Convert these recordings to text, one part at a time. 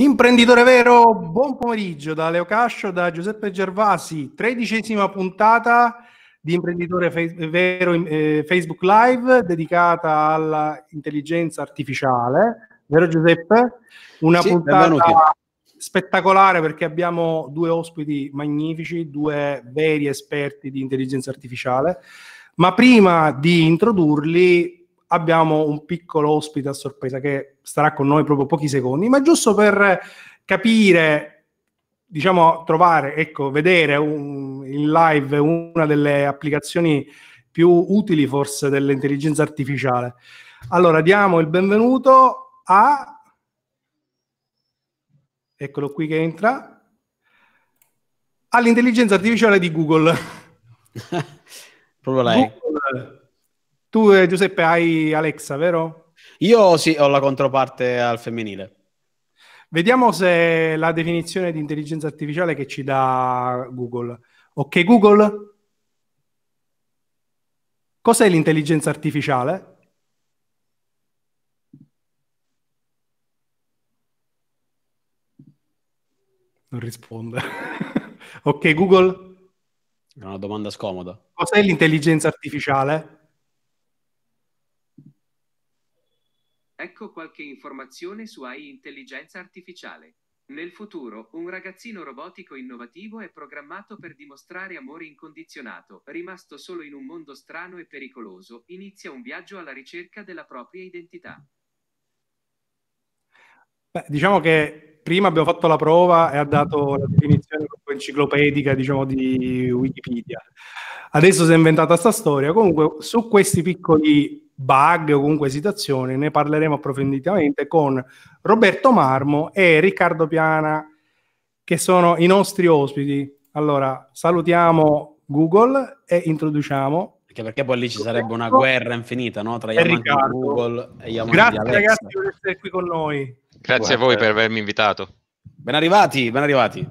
Imprenditore vero, buon pomeriggio da Leo Cascio, da Giuseppe Gervasi, tredicesima puntata di Imprenditore Fe- Vero eh, Facebook Live dedicata all'intelligenza artificiale, vero Giuseppe? Una sì, puntata spettacolare perché abbiamo due ospiti magnifici, due veri esperti di intelligenza artificiale, ma prima di introdurli abbiamo un piccolo ospite a sorpresa che starà con noi proprio pochi secondi, ma giusto per capire, diciamo, trovare, ecco, vedere un, in live una delle applicazioni più utili forse dell'intelligenza artificiale. Allora, diamo il benvenuto a... Eccolo qui che entra. All'intelligenza artificiale di Google. proprio lei. Google tu, eh, Giuseppe, hai Alexa, vero? Io sì, ho la controparte al femminile. Vediamo se la definizione di intelligenza artificiale che ci dà Google. Ok, Google? Cos'è l'intelligenza artificiale? Non risponde. ok, Google? È una domanda scomoda. Cos'è l'intelligenza artificiale? Ecco qualche informazione su AI intelligenza artificiale. Nel futuro, un ragazzino robotico innovativo è programmato per dimostrare amore incondizionato, rimasto solo in un mondo strano e pericoloso, inizia un viaggio alla ricerca della propria identità. Beh, diciamo che prima abbiamo fatto la prova e ha dato la definizione proprio enciclopedica, diciamo, di Wikipedia. Adesso si è inventata sta storia. Comunque, su questi piccoli bug o comunque situazioni, ne parleremo approfonditamente con Roberto Marmo e Riccardo Piana, che sono i nostri ospiti. Allora, salutiamo Google e introduciamo. Perché, perché poi lì ci sarebbe una guerra infinita no? tra gli amanti di Google e gli amanti Grazie di ragazzi per essere qui con noi. Grazie Guarda. a voi per avermi invitato. Ben arrivati, ben arrivati.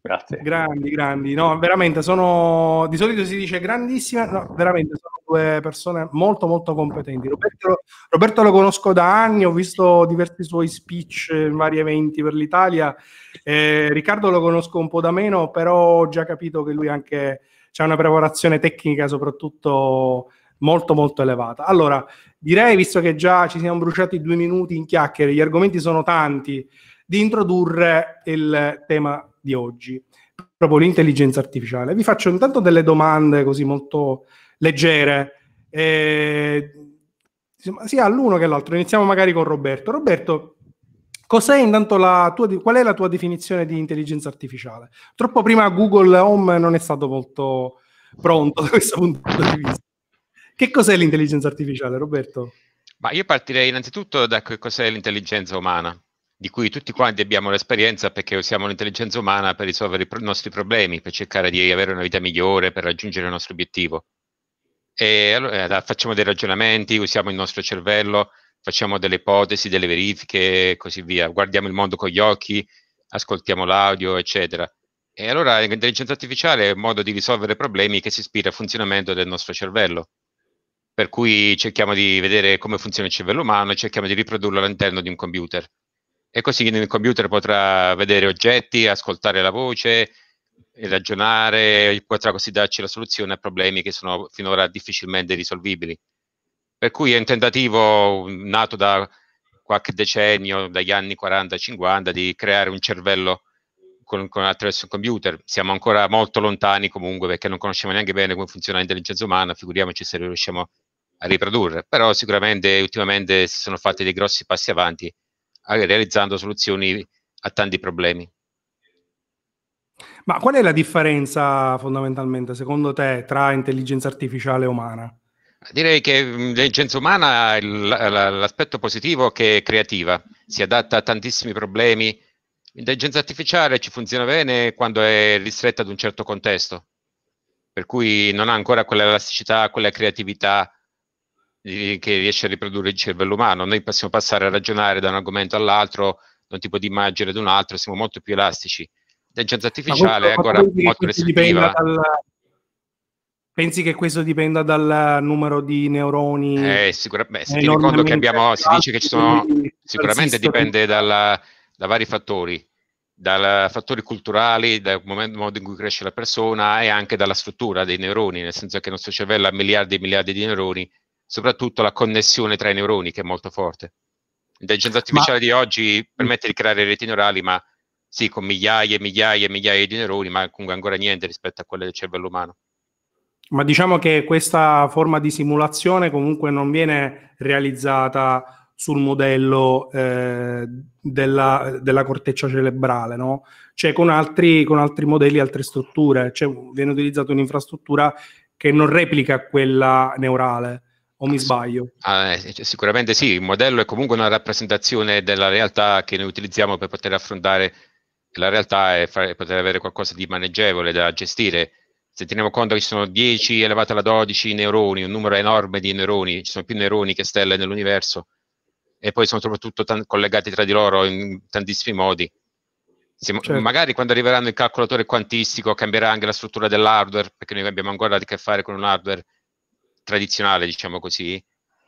Grazie. Grandi, grandi. No, veramente sono. Di solito si dice grandissima, no, veramente sono due persone molto, molto competenti. Roberto, Roberto lo conosco da anni, ho visto diversi suoi speech in vari eventi per l'Italia. Eh, Riccardo lo conosco un po' da meno, però ho già capito che lui anche c'è una preparazione tecnica, soprattutto molto molto elevata. Allora, direi, visto che già ci siamo bruciati due minuti in chiacchiere, gli argomenti sono tanti, di introdurre il tema di oggi, proprio l'intelligenza artificiale. Vi faccio intanto delle domande così molto leggere, eh, sia all'uno che all'altro. Iniziamo magari con Roberto. Roberto, Cos'è intanto la tua, qual è la tua definizione di intelligenza artificiale? Troppo prima Google Home non è stato molto pronto da questo punto di vista. Che cos'è l'intelligenza artificiale, Roberto? Ma io partirei innanzitutto da che cos'è l'intelligenza umana, di cui tutti quanti abbiamo l'esperienza perché usiamo l'intelligenza umana per risolvere i pro- nostri problemi, per cercare di avere una vita migliore, per raggiungere il nostro obiettivo. E allora eh, facciamo dei ragionamenti, usiamo il nostro cervello, facciamo delle ipotesi, delle verifiche e così via, guardiamo il mondo con gli occhi, ascoltiamo l'audio, eccetera. E allora l'intelligenza artificiale è un modo di risolvere problemi che si ispira al funzionamento del nostro cervello. Per cui cerchiamo di vedere come funziona il cervello umano e cerchiamo di riprodurlo all'interno di un computer e così il computer potrà vedere oggetti, ascoltare la voce, ragionare, potrà così darci la soluzione a problemi che sono finora difficilmente risolvibili. Per cui è un tentativo nato da qualche decennio, dagli anni 40-50, di creare un cervello con, con, attraverso il computer. Siamo ancora molto lontani comunque perché non conosciamo neanche bene come funziona l'intelligenza umana, figuriamoci se riusciamo a riprodurre. Però sicuramente ultimamente si sono fatti dei grossi passi avanti realizzando soluzioni a tanti problemi. Ma qual è la differenza fondamentalmente, secondo te, tra intelligenza artificiale e umana? Direi che mm, l'intelligenza umana, l'aspetto positivo è che è creativa, si adatta a tantissimi problemi. L'intelligenza artificiale ci funziona bene quando è ristretta ad un certo contesto, per cui non ha ancora quella elasticità, quella creatività che riesce a riprodurre il cervello umano. Noi possiamo passare a ragionare da un argomento all'altro, da un tipo di immagine ad un altro, siamo molto più elastici. L'intelligenza artificiale è ancora molto restrittiva. Dal... Pensi che questo dipenda dal numero di neuroni? Eh, sicuramente, se ti ricordo che abbiamo, si dice che ci sono, sicuramente dipende dalla, da vari fattori, da fattori culturali, dal momento, modo in cui cresce la persona e anche dalla struttura dei neuroni, nel senso che il nostro cervello ha miliardi e miliardi di neuroni soprattutto la connessione tra i neuroni che è molto forte. L'intelligenza artificiale ma... di oggi permette di creare reti neurali, ma sì, con migliaia e migliaia e migliaia di neuroni, ma comunque ancora niente rispetto a quelle del cervello umano. Ma diciamo che questa forma di simulazione comunque non viene realizzata sul modello eh, della, della, corteccia cerebrale, no? Cioè con altri, con altri modelli, altre strutture, cioè viene utilizzata un'infrastruttura che non replica quella neurale o mi sbaglio? Ah, eh, cioè, sicuramente sì, il modello è comunque una rappresentazione della realtà che noi utilizziamo per poter affrontare la realtà e fare, poter avere qualcosa di maneggevole da gestire. Se teniamo conto che ci sono 10 elevato alla 12 neuroni, un numero enorme di neuroni, ci sono più neuroni che stelle nell'universo, e poi sono soprattutto tan- collegati tra di loro in tantissimi modi. Se, certo. Magari quando arriveranno il calcolatore quantistico cambierà anche la struttura dell'hardware, perché noi abbiamo ancora a che fare con un hardware tradizionale, diciamo così,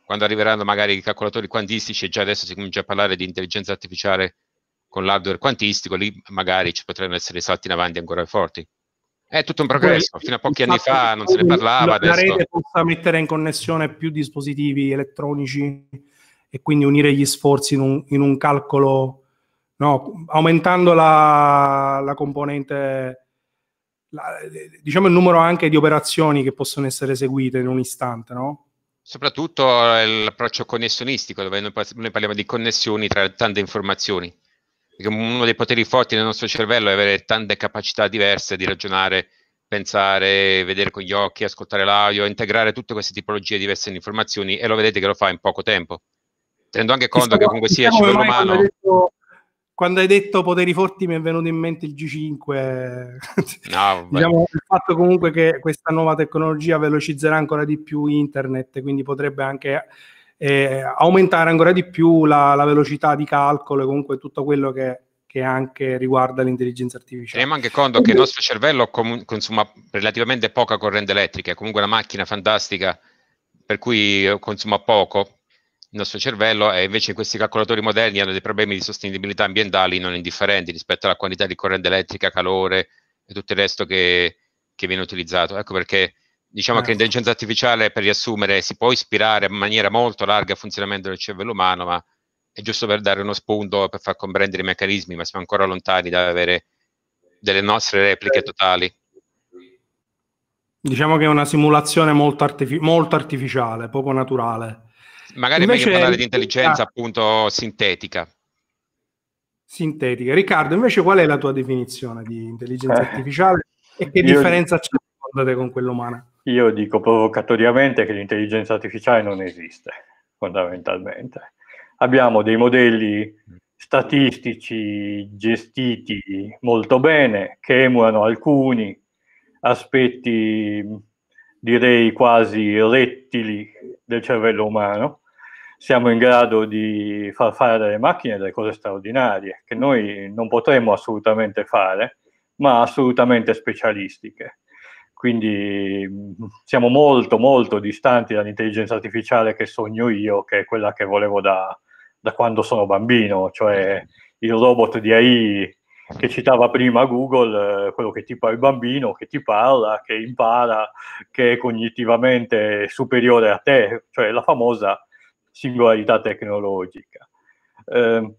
quando arriveranno magari i calcolatori quantistici e già adesso si comincia a parlare di intelligenza artificiale con l'hardware quantistico, lì magari ci potranno essere salti in avanti ancora forti. È tutto un progresso, fino a pochi anni fa non se ne parlava. La rete possa mettere in connessione più dispositivi elettronici e quindi unire gli sforzi in un, in un calcolo, no, aumentando la, la componente la, diciamo il numero anche di operazioni che possono essere eseguite in un istante, no? Soprattutto l'approccio connessionistico, dove noi, parliamo di connessioni tra tante informazioni. Perché uno dei poteri forti del nostro cervello è avere tante capacità diverse di ragionare, pensare, vedere con gli occhi, ascoltare l'audio, integrare tutte queste tipologie diverse di informazioni e lo vedete che lo fa in poco tempo. Tenendo anche conto che comunque sia il diciamo, cervello umano... Detto quando hai detto poteri forti mi è venuto in mente il G5. No, ah, diciamo, il fatto comunque che questa nuova tecnologia velocizzerà ancora di più internet, quindi potrebbe anche eh, aumentare ancora di più la, la velocità di calcolo e comunque tutto quello che, che anche riguarda l'intelligenza artificiale. Teniamo anche conto che il nostro cervello com- consuma relativamente poca corrente elettrica, è comunque una macchina fantastica per cui eh, consuma poco, il nostro cervello e invece questi calcolatori moderni hanno dei problemi di sostenibilità ambientali non indifferenti rispetto alla quantità di corrente elettrica, calore e tutto il resto che, che viene utilizzato. Ecco perché diciamo eh. che l'intelligenza artificiale, per riassumere, si può ispirare in maniera molto larga al funzionamento del cervello umano, ma è giusto per dare uno spunto, per far comprendere i meccanismi, ma siamo ancora lontani da avere delle nostre repliche totali. Diciamo che è una simulazione molto, artific- molto artificiale, poco naturale. Magari invece meglio parlare di intelligenza appunto sintetica. Sintetica. Riccardo, invece qual è la tua definizione di intelligenza eh, artificiale e che differenza c'è secondo te con quella umana? Io dico provocatoriamente che l'intelligenza artificiale non esiste, fondamentalmente. Abbiamo dei modelli statistici gestiti molto bene, che emulano alcuni aspetti, direi quasi rettili, del cervello umano, siamo in grado di far fare alle macchine delle cose straordinarie che noi non potremmo assolutamente fare, ma assolutamente specialistiche. Quindi mm, siamo molto, molto distanti dall'intelligenza artificiale che sogno io, che è quella che volevo da, da quando sono bambino, cioè il robot di AI che citava prima Google, eh, quello che ti parla il bambino, che ti parla, che impara, che è cognitivamente superiore a te, cioè la famosa singolarità tecnologica. Eh,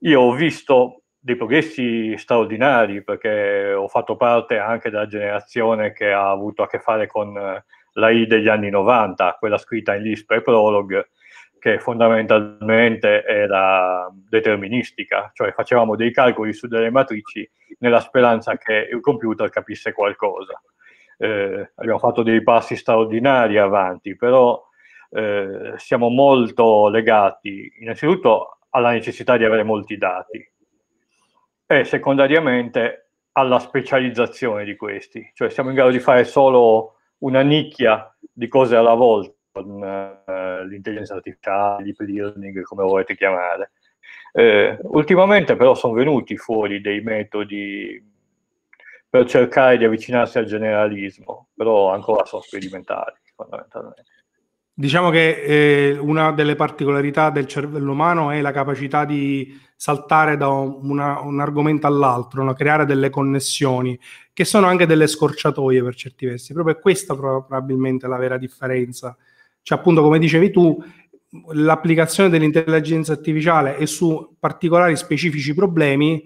io ho visto dei progressi straordinari perché ho fatto parte anche della generazione che ha avuto a che fare con eh, l'AI degli anni 90, quella scritta in Lisp e Prolog, che fondamentalmente era deterministica, cioè facevamo dei calcoli su delle matrici nella speranza che il computer capisse qualcosa. Eh, abbiamo fatto dei passi straordinari avanti, però eh, siamo molto legati innanzitutto alla necessità di avere molti dati e secondariamente alla specializzazione di questi, cioè siamo in grado di fare solo una nicchia di cose alla volta con mm, eh, l'intelligenza artificiale, l'ip learning, come volete chiamare. Eh, ultimamente però sono venuti fuori dei metodi per cercare di avvicinarsi al generalismo, però ancora sono sperimentali fondamentalmente. Diciamo che eh, una delle particolarità del cervello umano è la capacità di saltare da una, un argomento all'altro, no? creare delle connessioni, che sono anche delle scorciatoie per certi versi. Proprio questa probabilmente la vera differenza. Cioè, appunto, come dicevi tu, l'applicazione dell'intelligenza artificiale è su particolari specifici problemi,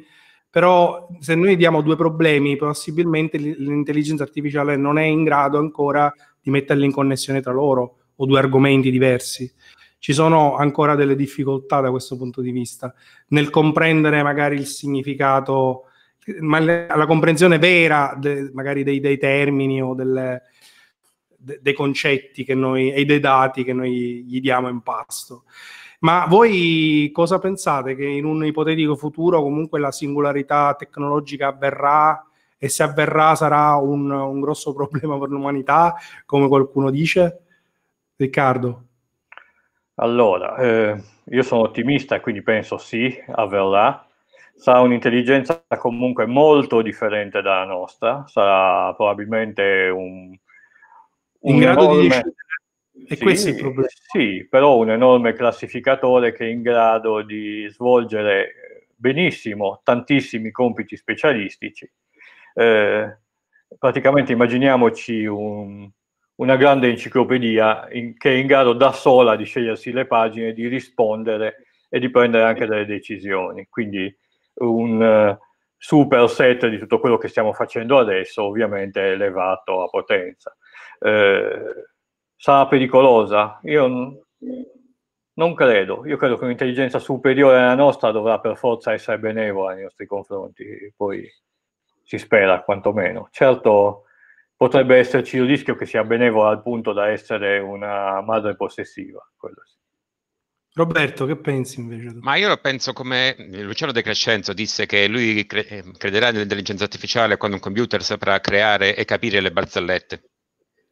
però se noi diamo due problemi, possibilmente l'intelligenza artificiale non è in grado ancora di metterli in connessione tra loro o due argomenti diversi. Ci sono ancora delle difficoltà da questo punto di vista nel comprendere magari il significato, ma la comprensione vera de, magari dei, dei, termini o delle, de, dei concetti che noi, e dei dati che noi gli diamo in pasto. Ma voi cosa pensate che in un ipotetico futuro comunque la singolarità tecnologica avverrà e se avverrà sarà un, un grosso problema per l'umanità, come qualcuno dice? Riccardo. Allora, eh, io sono ottimista, quindi penso sì, avverrà. Sarà un'intelligenza comunque molto differente dalla nostra, sarà probabilmente un... un in grado enorme... di decidere. E sì, questo è il problema. Sì, però un enorme classificatore che è in grado di svolgere benissimo tantissimi compiti specialistici. Eh, praticamente immaginiamoci un, una grande enciclopedia in, che è in grado da sola di scegliersi le pagine, di rispondere e di prendere anche delle decisioni. Quindi un uh, super set di tutto quello che stiamo facendo adesso, ovviamente elevato a potenza. Eh, sarà pericolosa? Io n- non credo. Io credo che un'intelligenza superiore alla nostra dovrà per forza essere benevola nei nostri confronti, poi si spera quantomeno. Certo, potrebbe esserci il rischio che sia benevola al punto da essere una madre possessiva. Sì. Roberto, che pensi invece? Ma io lo penso come Luciano De Crescenzo disse che lui cre- eh, crederà nell'intelligenza artificiale quando un computer saprà creare e capire le barzellette.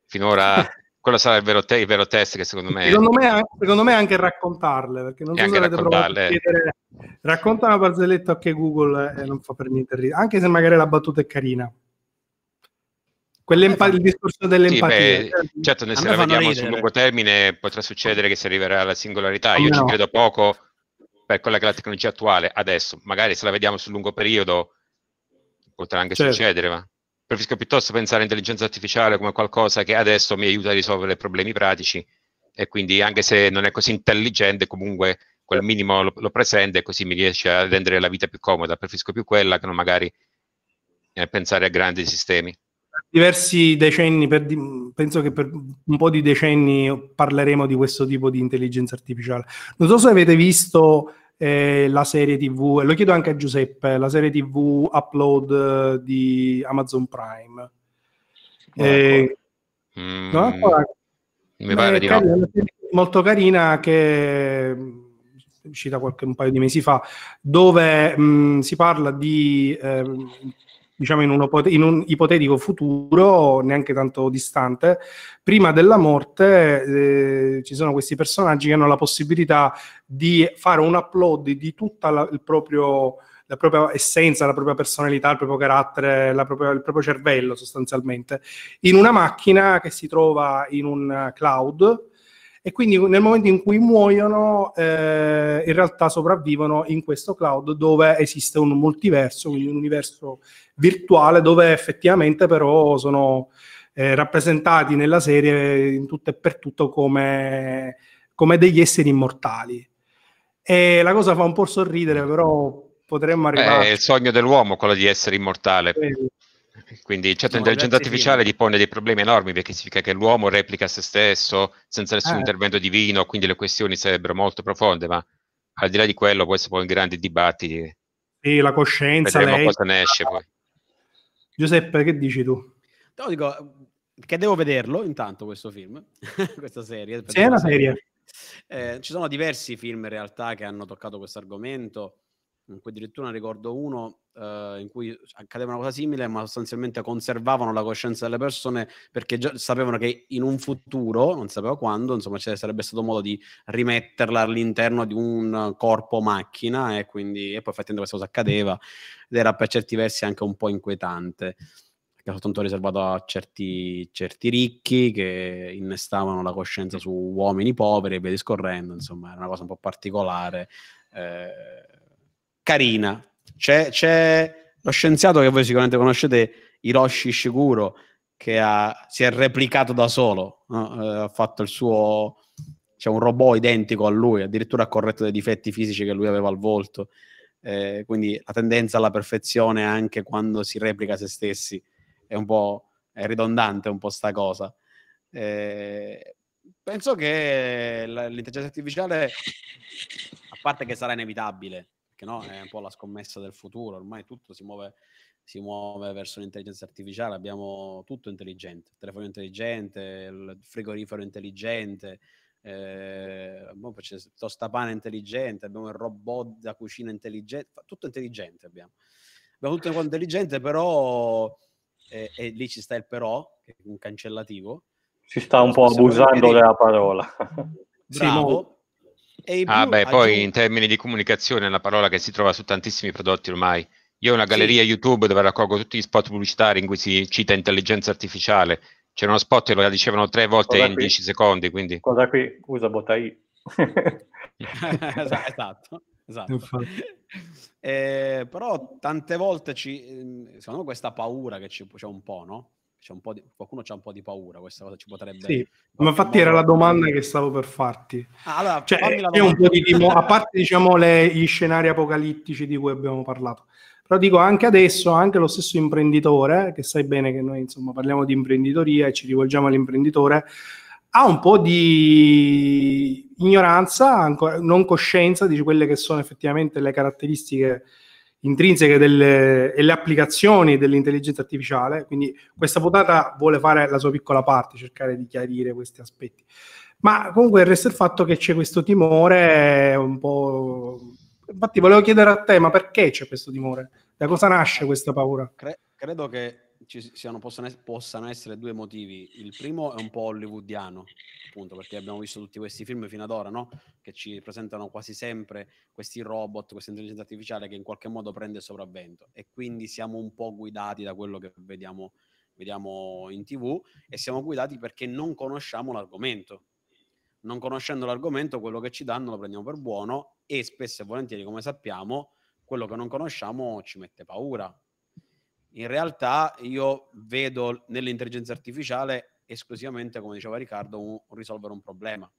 Finora quello sarà il vero, te- il vero, test che secondo me... Secondo me, secondo me anche raccontarle, perché non so se avete provato a chiedere... Racconta una barzelletta che Google eh, non fa per niente ridere, anche se magari la battuta è carina. Esatto. il discorso dell'empatia. Sì, cioè, certo, noi se la vediamo sul lungo termine potrà succedere che si arriverà alla singolarità, io no. ci credo poco per quella che è la tecnologia attuale adesso, magari se la vediamo sul lungo periodo potrà anche certo. succedere, ma preferisco piuttosto pensare all'intelligenza artificiale come qualcosa che adesso mi aiuta a risolvere problemi pratici e quindi anche se non è così intelligente comunque quel minimo lo, lo presente e così mi riesce a rendere la vita più comoda, preferisco più quella che non magari eh, pensare a grandi sistemi diversi decenni, per, penso che per un po' di decenni parleremo di questo tipo di intelligenza artificiale. Non so se avete visto eh, la serie TV, e lo chiedo anche a Giuseppe, la serie TV Upload eh, di Amazon Prime. Oh, eh, mm, no, mi pare eh, di carina, no. Molto carina che uscita qualche, un paio di mesi fa, dove mh, mm, si parla di eh, diciamo in un, in un, ipotetico futuro, neanche tanto distante, prima della morte eh, ci sono questi personaggi che hanno la possibilità di fare un upload di tutta la, proprio, la propria essenza, la propria personalità, il proprio carattere, propria, il proprio cervello sostanzialmente, in una macchina che si trova in un cloud e quindi nel momento in cui muoiono eh, in realtà sopravvivono in questo cloud dove esiste un multiverso, quindi un universo virtuale dove effettivamente però sono eh, rappresentati nella serie in tutto e per tutto come, come degli esseri immortali. E la cosa fa un po' sorridere, però potremmo arrivare. È il sogno dell'uomo quello di essere immortale. Eh, quindi certo, no, l'intelligenza artificiale divina. pone dei problemi enormi perché significa che l'uomo replica se stesso senza nessun eh. intervento divino, quindi le questioni sarebbero molto profonde, ma al di là di quello questo poi grandi dibattiti. Eh, sì, la coscienza. Vedremo lei... cosa ne esce poi. Giuseppe, che dici tu? No, dico che devo vederlo intanto questo film, questa serie. Sì, è una serie. serie. Eh, ci sono diversi film in realtà che hanno toccato questo argomento comunque addirittura ne ricordo uno eh, in cui accadeva una cosa simile, ma sostanzialmente conservavano la coscienza delle persone perché già sapevano che in un futuro, non sapevo quando, insomma, ci sarebbe stato modo di rimetterla all'interno di un corpo macchina e quindi e poi effettivamente questa cosa accadeva ed era per certi versi anche un po' inquietante che era soltanto riservato a certi, certi, ricchi che innestavano la coscienza su uomini poveri e via discorrendo, insomma, era una cosa un po' particolare. Eh, carina. C'è, c'è lo scienziato che voi sicuramente conoscete, Hiroshi Shiguro, che ha, si è replicato da solo, no? eh, ha fatto il suo, c'è un robot identico a lui, addirittura ha corretto dei difetti fisici che lui aveva al volto. Eh, quindi la tendenza alla perfezione anche quando si replica se stessi è un po' è ridondante un po' sta cosa. Eh, penso che l'intelligenza artificiale, a parte che sarà inevitabile, che no, è un po' la scommessa del futuro, ormai tutto si muove, si muove verso l'intelligenza artificiale, abbiamo tutto intelligente, il telefono intelligente, il frigorifero intelligente, eh, c'è il tostapane intelligente, abbiamo il robot da cucina intelligente, tutto intelligente abbiamo. Abbiamo tutto intelligente, però, eh, e lì ci sta il però, che è un cancellativo. Si sta un po' abusando della parola. Bravo, sì, no e in ah, beh, aggiungo... poi in termini di comunicazione è una parola che si trova su tantissimi prodotti ormai. Io ho una galleria sì. YouTube dove raccolgo tutti gli spot pubblicitari in cui si cita intelligenza artificiale. C'era uno spot e lo dicevano tre volte Cosa in qui? dieci secondi. Quindi. Cosa qui? Usa Botai. esatto. esatto. Eh, però tante volte ci, mm, secondo me questa paura che c'è un po', no? di, qualcuno ha un po' di paura, questa cosa ci potrebbe... Sì, ma infatti era la domanda che stavo per farti. Ah, allora, cioè, di dimo- a parte diciamo le, gli scenari apocalittici di cui abbiamo parlato, però dico anche adesso, anche lo stesso imprenditore, che sai bene che noi insomma parliamo di imprenditoria e ci rivolgiamo all'imprenditore, ha un po' di ignoranza, non coscienza di quelle che sono effettivamente le caratteristiche intrinseche delle, e le applicazioni dell'intelligenza artificiale, quindi questa puntata vuole fare la sua piccola parte, cercare di chiarire questi aspetti. Ma comunque resta il fatto che c'è questo timore un po'... Infatti volevo chiedere a te, ma perché c'è questo timore? Da cosa nasce questa paura? Cre- credo che ci siano, possano, possano, essere due motivi. Il primo è un po' hollywoodiano, appunto, perché abbiamo visto tutti questi film fino ad ora, no? che ci presentano quasi sempre questi robot, questa intelligenza artificiale che in qualche modo prende il sopravvento e quindi siamo un po' guidati da quello che vediamo, vediamo in tv e siamo guidati perché non conosciamo l'argomento. Non conoscendo l'argomento, quello che ci danno lo prendiamo per buono e spesso e volentieri, come sappiamo, quello che non conosciamo ci mette paura, in realtà io vedo nell'intelligenza artificiale esclusivamente, come diceva Riccardo, un, un risolvere un problema.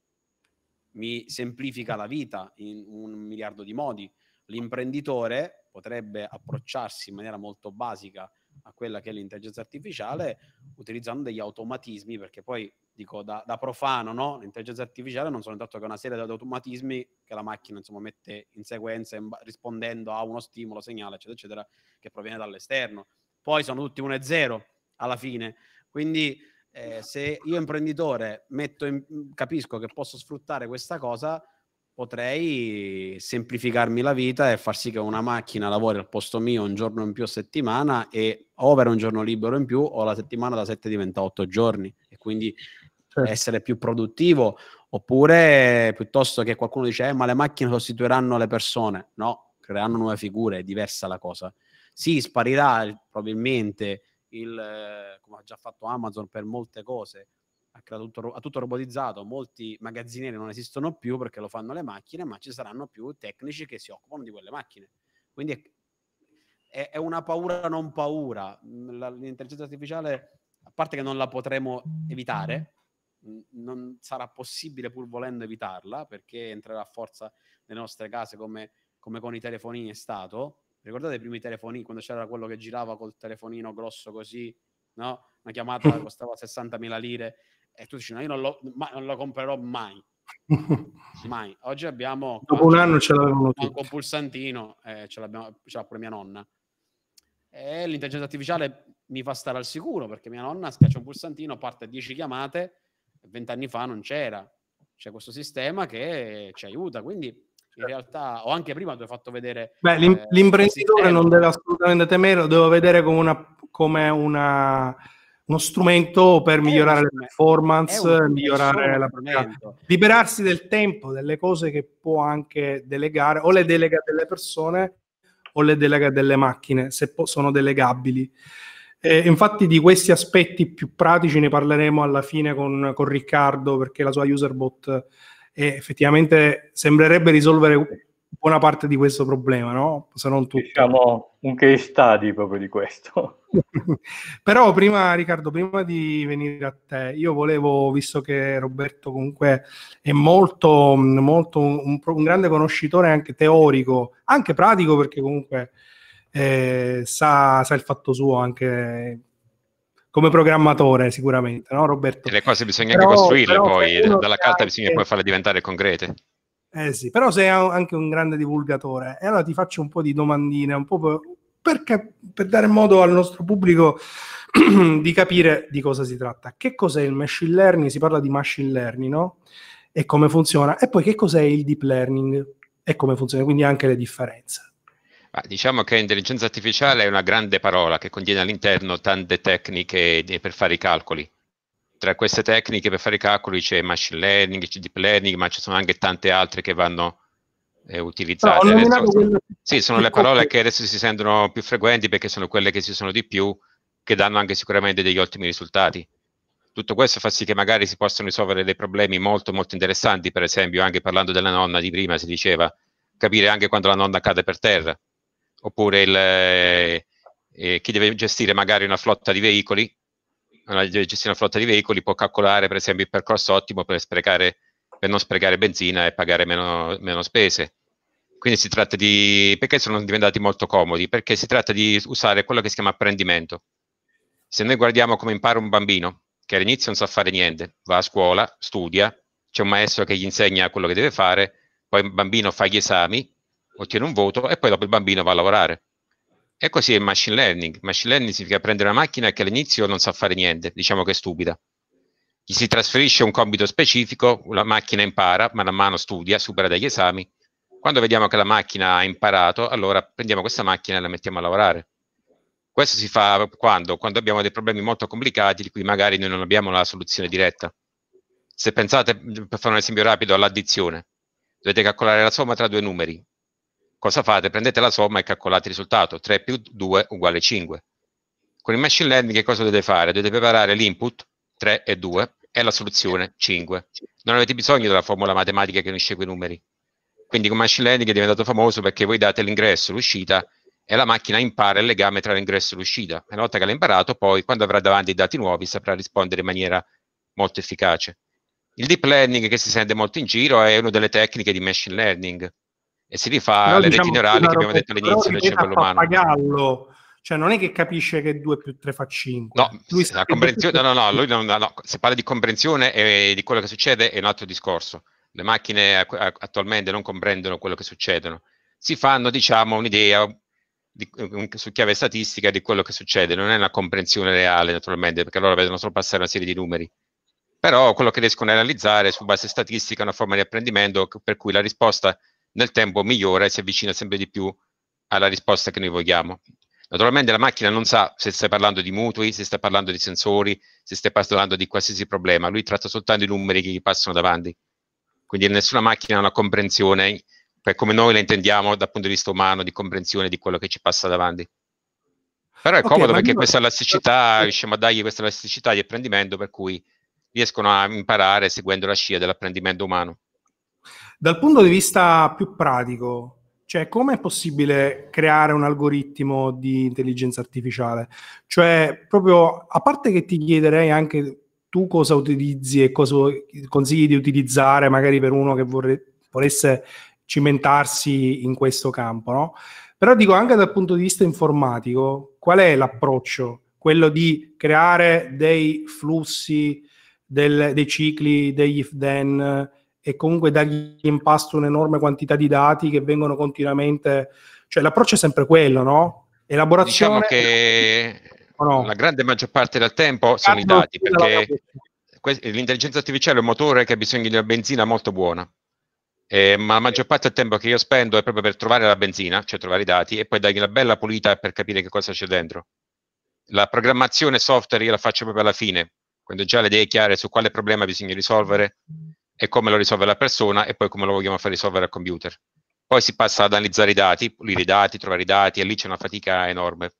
Mi semplifica la vita in un miliardo di modi. L'imprenditore potrebbe approcciarsi in maniera molto basica a quella che è l'intelligenza artificiale utilizzando degli automatismi, perché poi dico da, da profano, no? L'intelligenza artificiale non sono tanto che una serie di automatismi che la macchina insomma mette in sequenza in, rispondendo a uno stimolo, segnale, eccetera, eccetera, che proviene dall'esterno poi sono tutti 1-0 alla fine. Quindi eh, se io imprenditore in, capisco che posso sfruttare questa cosa, potrei semplificarmi la vita e far sì che una macchina lavori al posto mio un giorno in più a settimana e over un giorno libero in più o la settimana da 7 diventa 8 giorni e quindi certo. essere più produttivo oppure piuttosto che qualcuno dice eh, ma le macchine sostituiranno le persone no, creeranno nuove figure, è diversa la cosa sì, sparirà probabilmente il, eh, come ha già fatto Amazon per molte cose, ha tutto, ha tutto robotizzato, molti magazzinieri non esistono più perché lo fanno le macchine, ma ci saranno più tecnici che si occupano di quelle macchine. Quindi è, è, è una paura non paura. Mm, la, l'intelligenza artificiale, a parte che non la potremo evitare, mm, non sarà possibile pur volendo evitarla perché entrerà a forza nelle nostre case come, come con i telefonini è stato Ricordate i primi telefoni quando c'era quello che girava col telefonino grosso così, no? Una chiamata costava 60.000 lire e tu dici no, io non lo, ma, non lo comprerò mai. mai. Oggi abbiamo... Dopo un anno ce l'avevano tutti. Con pulsantino, eh, ce, ce l'ha pure mia nonna. E l'intelligenza artificiale mi fa stare al sicuro perché mia nonna schiaccia un pulsantino, parte 10 chiamate, vent'anni fa non c'era. C'è questo sistema che ci aiuta, quindi in realtà, o anche prima, ti ho fatto vedere... Beh, eh, l'imprenditore non deve assolutamente temere, lo devo vedere come, una, come una, uno strumento per migliorare le performance, migliorare la propria... Liberarsi del tempo, delle cose che può anche delegare, o le delega delle persone o le delega delle macchine, se po- sono delegabili. Eh, infatti di questi aspetti più pratici ne parleremo alla fine con, con Riccardo perché la sua userbot e effettivamente sembrerebbe risolvere buona parte di questo problema, no? Se non tutto. Diciamo un case study proprio di questo. Però prima, Riccardo, prima di venire a te, io volevo, visto che Roberto comunque è molto, molto un, un grande conoscitore anche teorico, anche pratico, perché comunque eh, sa, sa il fatto suo anche come programmatore sicuramente, no Roberto? E le cose bisogna però, anche costruirle però, poi, dalla carta bisogna anche... poi farle diventare concrete. Eh sì, però sei anche un grande divulgatore e allora ti faccio un po' di domandine, un po' per, cap- per dare modo al nostro pubblico di capire di cosa si tratta. Che cos'è il machine learning? Si parla di machine learning, no? E come funziona? E poi che cos'è il deep learning? E come funziona? Quindi anche le differenze. Ah, diciamo che intelligenza artificiale è una grande parola che contiene all'interno tante tecniche per fare i calcoli. Tra queste tecniche per fare i calcoli c'è machine learning, c'è deep learning, ma ci sono anche tante altre che vanno eh, utilizzate. No, adesso, quello... Sì, sono le parole che adesso si sentono più frequenti perché sono quelle che si usano di più, che danno anche sicuramente degli ottimi risultati. Tutto questo fa sì che magari si possano risolvere dei problemi molto molto interessanti, per esempio anche parlando della nonna di prima si diceva capire anche quando la nonna cade per terra oppure il, eh, eh, chi deve gestire magari una flotta di veicoli, una, gestire una flotta di veicoli può calcolare per esempio il percorso ottimo per, sprecare, per non sprecare benzina e pagare meno, meno spese. Quindi si tratta di... perché sono diventati molto comodi? Perché si tratta di usare quello che si chiama apprendimento. Se noi guardiamo come impara un bambino, che all'inizio non sa fare niente, va a scuola, studia, c'è un maestro che gli insegna quello che deve fare, poi il bambino fa gli esami, ottiene un voto e poi dopo il bambino va a lavorare. E così è machine learning. Machine learning significa prendere una macchina che all'inizio non sa fare niente, diciamo che è stupida. Gli si trasferisce un compito specifico, la macchina impara, man mano studia, supera degli esami. Quando vediamo che la macchina ha imparato, allora prendiamo questa macchina e la mettiamo a lavorare. Questo si fa quando? Quando abbiamo dei problemi molto complicati di cui magari noi non abbiamo la soluzione diretta. Se pensate, per fare un esempio rapido, all'addizione, dovete calcolare la somma tra due numeri cosa fate? Prendete la somma e calcolate il risultato, 3 più 2 uguale 5. Con il machine learning che cosa dovete fare? Dovete preparare l'input 3 e 2 e la soluzione 5. Non avete bisogno della formula matematica che unisce quei numeri. Quindi con machine learning è diventato famoso perché voi date l'ingresso, e l'uscita e la macchina impara il legame tra l'ingresso e l'uscita. una volta che l'ha imparato, poi quando avrà davanti i dati nuovi saprà rispondere in maniera molto efficace. Il deep learning che si sente molto in giro è una delle tecniche di machine learning e si rifà però, le diciamo, abbiamo detto all'inizio del cervello umano. Papagallo. Cioè, non è che capisce che 2 più 3 fa 5. No, lui la comprensione, no, no, lui non, no, se parla di comprensione e di quello che succede è un altro discorso. Le macchine attualmente non comprendono quello che succede. Si fanno, diciamo, un'idea di, su chiave statistica di quello che succede. Non è una comprensione reale, naturalmente, perché loro vedono solo passare una serie di numeri. Però quello che riescono a realizzare su base statistica è una forma di apprendimento per cui la risposta nel tempo migliora e si avvicina sempre di più alla risposta che noi vogliamo. Naturalmente la macchina non sa se stai parlando di mutui, se stai parlando di sensori, se stai parlando di qualsiasi problema, lui tratta soltanto i numeri che gli passano davanti. Quindi nessuna macchina ha una comprensione, per come noi la intendiamo dal punto di vista umano, di comprensione di quello che ci passa davanti. Però è okay, comodo perché io... questa elasticità, riusciamo a dargli questa elasticità di apprendimento per cui riescono a imparare seguendo la scia dell'apprendimento umano. Dal punto di vista più pratico, cioè come è possibile creare un algoritmo di intelligenza artificiale? Cioè, proprio, a parte che ti chiederei anche tu cosa utilizzi e cosa consigli di utilizzare magari per uno che vorre- volesse cimentarsi in questo campo, no? Però dico anche dal punto di vista informatico, qual è l'approccio? Quello di creare dei flussi, del, dei cicli, degli if-then, e comunque dargli in pasto un'enorme quantità di dati che vengono continuamente... Cioè l'approccio è sempre quello, no? Elaborazione... Diciamo che no? la grande maggior parte del tempo sono i dati, perché l'intelligenza artificiale è un motore che ha bisogno di una benzina molto buona. Eh, ma la maggior parte del tempo che io spendo è proprio per trovare la benzina, cioè trovare i dati, e poi dargli una bella pulita per capire che cosa c'è dentro. La programmazione software io la faccio proprio alla fine, quando già le idee chiare su quale problema bisogna risolvere e come lo risolve la persona e poi come lo vogliamo far risolvere al computer. Poi si passa ad analizzare i dati, pulire i dati, trovare i dati e lì c'è una fatica enorme.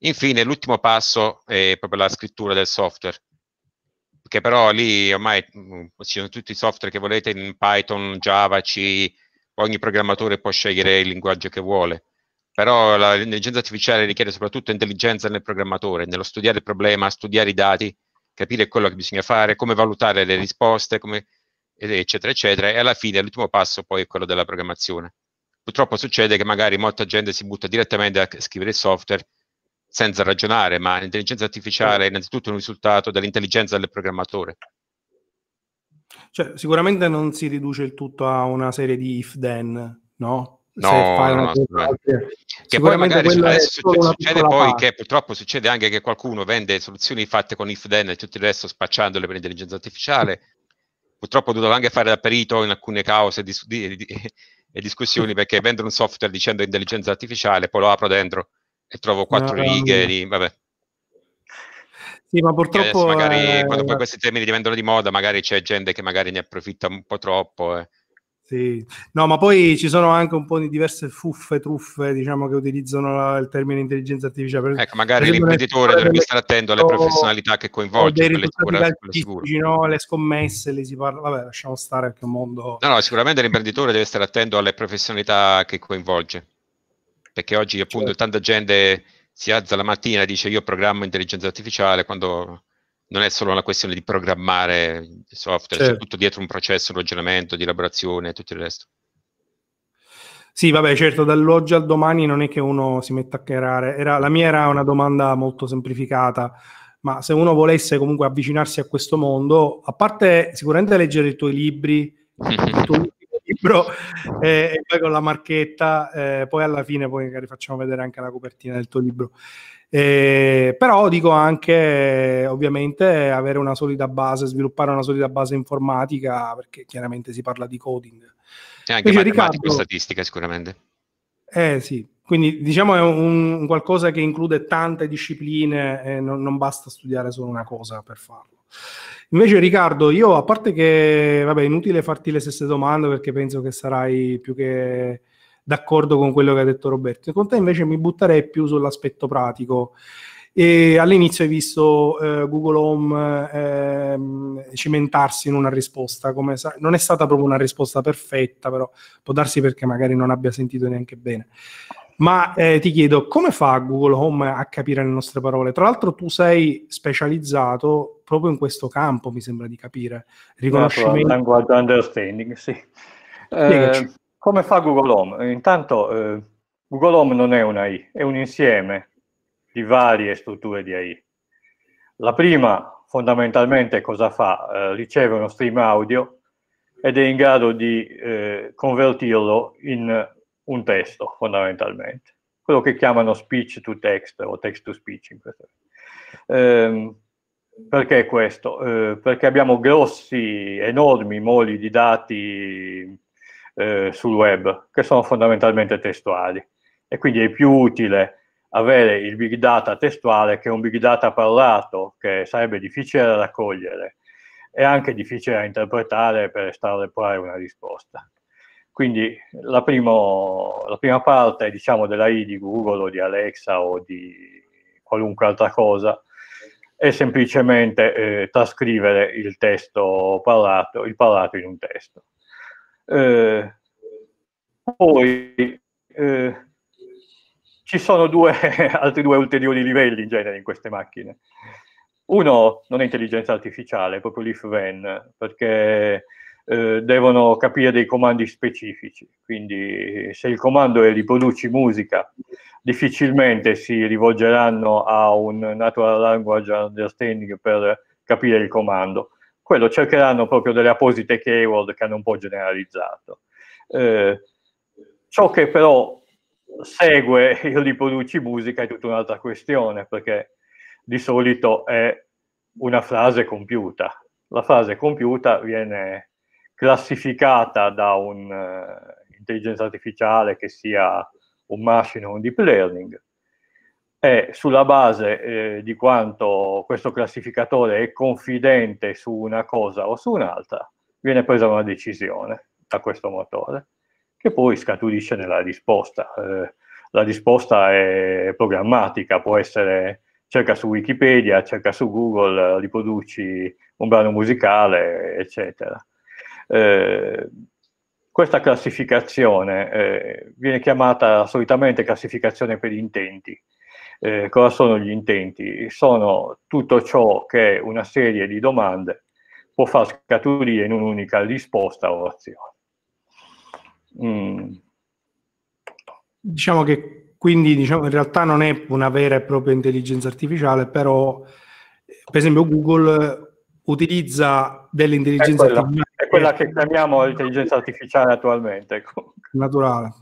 Infine, l'ultimo passo è proprio la scrittura del software, che però lì ormai mm, ci sono tutti i software che volete in Python, Java, C, ogni programmatore può scegliere il linguaggio che vuole. Però l'intelligenza artificiale richiede soprattutto intelligenza nel programmatore, nello studiare il problema, studiare i dati, capire quello che bisogna fare, come valutare le risposte, come eccetera, eccetera, e alla fine l'ultimo passo poi è quello della programmazione. Purtroppo succede che magari molta gente si butta direttamente a scrivere software senza ragionare, ma l'intelligenza artificiale è innanzitutto un risultato dell'intelligenza del programmatore. Cioè, sicuramente non si riduce il tutto a una serie di if-then, no? no, no, no che poi magari succede, succede poi parte. che purtroppo succede anche che qualcuno vende soluzioni fatte con if then e tutto il resto spacciandole per l'intelligenza artificiale purtroppo ho dovuto anche fare da perito in alcune cause di, di, di, e discussioni perché vendo un software dicendo intelligenza artificiale, poi lo apro dentro e trovo quattro no, ah, righe no. Ah. di... Vabbè. Sì, ma purtroppo... magari eh, quando poi questi termini diventano di moda, magari c'è gente che magari ne approfitta un po' troppo. Eh. Sì. No, ma poi ci sono anche un po' di diverse fuffe, truffe, diciamo, che utilizzano la, il termine intelligenza artificiale. Per, ecco, magari l'imprenditore dovrebbe stare attento alle professionalità che coinvolge per sicure, no? le scommesse, le si parla, vabbè, lasciamo stare anche un mondo... No, no, sicuramente l'imprenditore deve stare attento alle professionalità che coinvolge, perché oggi appunto certo. tanta gente si alza la mattina e dice io programmo intelligenza artificiale, quando non è solo una questione di programmare il software, certo. è tutto dietro un processo, un ragionamento di elaborazione e tutto il resto. Sì, vabbè, certo, dall'oggi al domani non è che uno si metta a creare. Era, la mia era una domanda molto semplificata, ma se uno volesse comunque avvicinarsi a questo mondo, a parte sicuramente leggere i tuoi libri, il tuo libro eh, e poi con la marchetta, eh, poi alla fine poi magari facciamo vedere anche la copertina del tuo libro. Eh, però dico anche ovviamente avere una solida base, sviluppare una solida base informatica perché chiaramente si parla di coding. E anche di statistica sicuramente. Eh sì, quindi diciamo è un, un qualcosa che include tante discipline e non, non basta studiare solo una cosa per farlo. Invece Riccardo, io a parte che vabbè, è inutile farti le stesse domande perché penso che sarai più che d'accordo con quello che ha detto Roberto. Con te invece mi butterei più sull'aspetto pratico. E all'inizio hai visto eh, Google Home eh, cimentarsi in una risposta, sa- non è stata proprio una risposta perfetta, però può darsi perché magari non abbia sentito neanche bene. Ma eh, ti chiedo, come fa Google Home a capire le nostre parole? Tra l'altro tu sei specializzato proprio in questo campo, mi sembra di capire. Riconoscimento... Natural language understanding, sì. Spiegaci. Eh, come fa Google Home? Intanto eh, Google Home non è una I, è un insieme di varie strutture di AI. La prima fondamentalmente cosa fa? Eh, riceve uno stream audio ed è in grado di eh, convertirlo in un testo fondamentalmente, quello che chiamano speech to text o text to speech. In questo. Eh, perché questo? Eh, perché abbiamo grossi, enormi moli di dati eh, sul web, che sono fondamentalmente testuali. E quindi è più utile avere il big data testuale che un big data parlato, che sarebbe difficile da raccogliere e anche difficile da interpretare per estrapolare una risposta. Quindi la, primo, la prima parte diciamo, della I di Google o di Alexa o di qualunque altra cosa è semplicemente eh, trascrivere il testo parlato, il parlato in un testo. Eh, poi eh, ci sono due, altri due ulteriori livelli in genere in queste macchine. Uno non è intelligenza artificiale, è proprio lif perché eh, devono capire dei comandi specifici. Quindi se il comando è riproduci musica, difficilmente si rivolgeranno a un natural language understanding per capire il comando quello cercheranno proprio delle apposite keyword che hanno un po' generalizzato. Eh, ciò che però segue il li musica è tutta un'altra questione, perché di solito è una frase compiuta. La frase compiuta viene classificata da un'intelligenza eh, uh, artificiale che sia un machine o un deep learning è sulla base eh, di quanto questo classificatore è confidente su una cosa o su un'altra, viene presa una decisione da questo motore, che poi scaturisce nella risposta. Eh, la risposta è programmatica, può essere cerca su Wikipedia, cerca su Google, riproduci un brano musicale, eccetera. Eh, questa classificazione eh, viene chiamata solitamente classificazione per intenti, eh, cosa sono gli intenti? Sono tutto ciò che una serie di domande può far scaturire in un'unica risposta o azione. Mm. Diciamo che quindi diciamo, in realtà non è una vera e propria intelligenza artificiale, però per esempio Google utilizza dell'intelligenza è quella, artificiale. È quella che chiamiamo intelligenza artificiale attualmente. Naturale.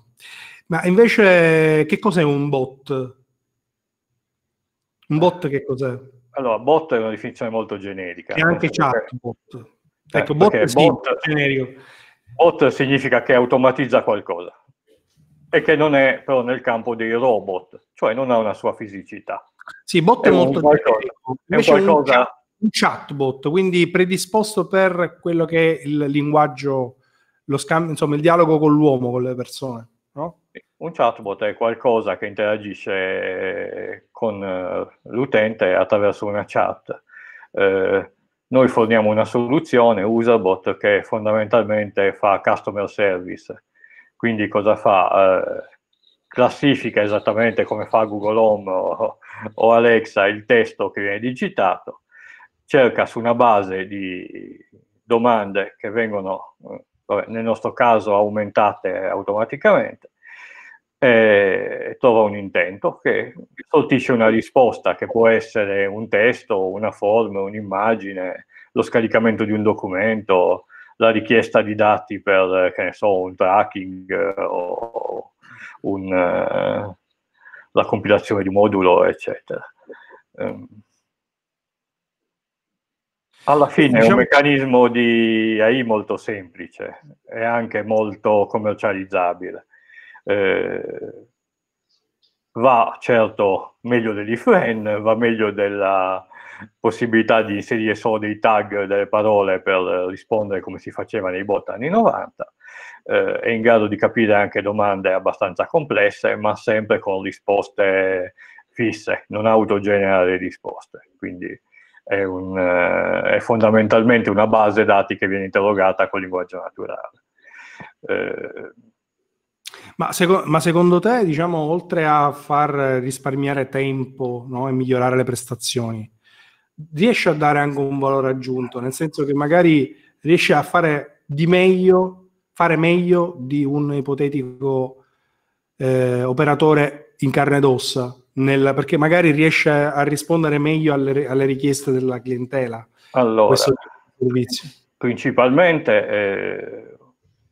Ma invece che cos'è un bot? Un eh. bot che cos'è? Allora, bot è una definizione molto generica. E anche chatbot. Eh, ecco, bot, sì, bot, generico. bot significa che automatizza qualcosa e che non è però nel campo dei robot, cioè non ha una sua fisicità. Sì, bot è, è molto qualcosa, è qualcosa... un chatbot, quindi predisposto per quello che è il linguaggio, lo scambio, insomma, il dialogo con l'uomo, con le persone un chatbot è qualcosa che interagisce con eh, l'utente attraverso una chat. Eh, noi forniamo una soluzione, UserBot, che fondamentalmente fa customer service. Quindi cosa fa? Eh, classifica esattamente come fa Google Home o, o, Alexa il testo che viene digitato, cerca su una base di domande che vengono, eh, vabbè, nel nostro caso, aumentate automaticamente, e eh, trova un intento che sortisce una risposta che può essere un testo, una forma, un'immagine, lo scaricamento di un documento, la richiesta di dati per, che ne so, un tracking eh, o un, eh, la compilazione di modulo, eccetera. Ehm, alla fine diciamo... è un diciamo meccanismo di AI molto semplice e anche molto commercializzabile eh, va certo meglio degli friend, va meglio della possibilità di inserire solo dei tag delle parole per rispondere come si faceva nei bot anni 90, eh, è in grado di capire anche domande abbastanza complesse, ma sempre con risposte fisse, non autogenera le risposte, quindi è, un, eh, è, fondamentalmente una base dati che viene interrogata con linguaggio naturale. Eh, ma, seco- ma, secondo te, diciamo, oltre a far risparmiare tempo no, e migliorare le prestazioni, riesce a dare anche un valore aggiunto? Nel senso che magari riesce a fare di meglio, fare meglio di un ipotetico eh, operatore in carne ed ossa, nel, perché magari riesce a rispondere meglio alle, alle richieste della clientela. Allora, principalmente eh,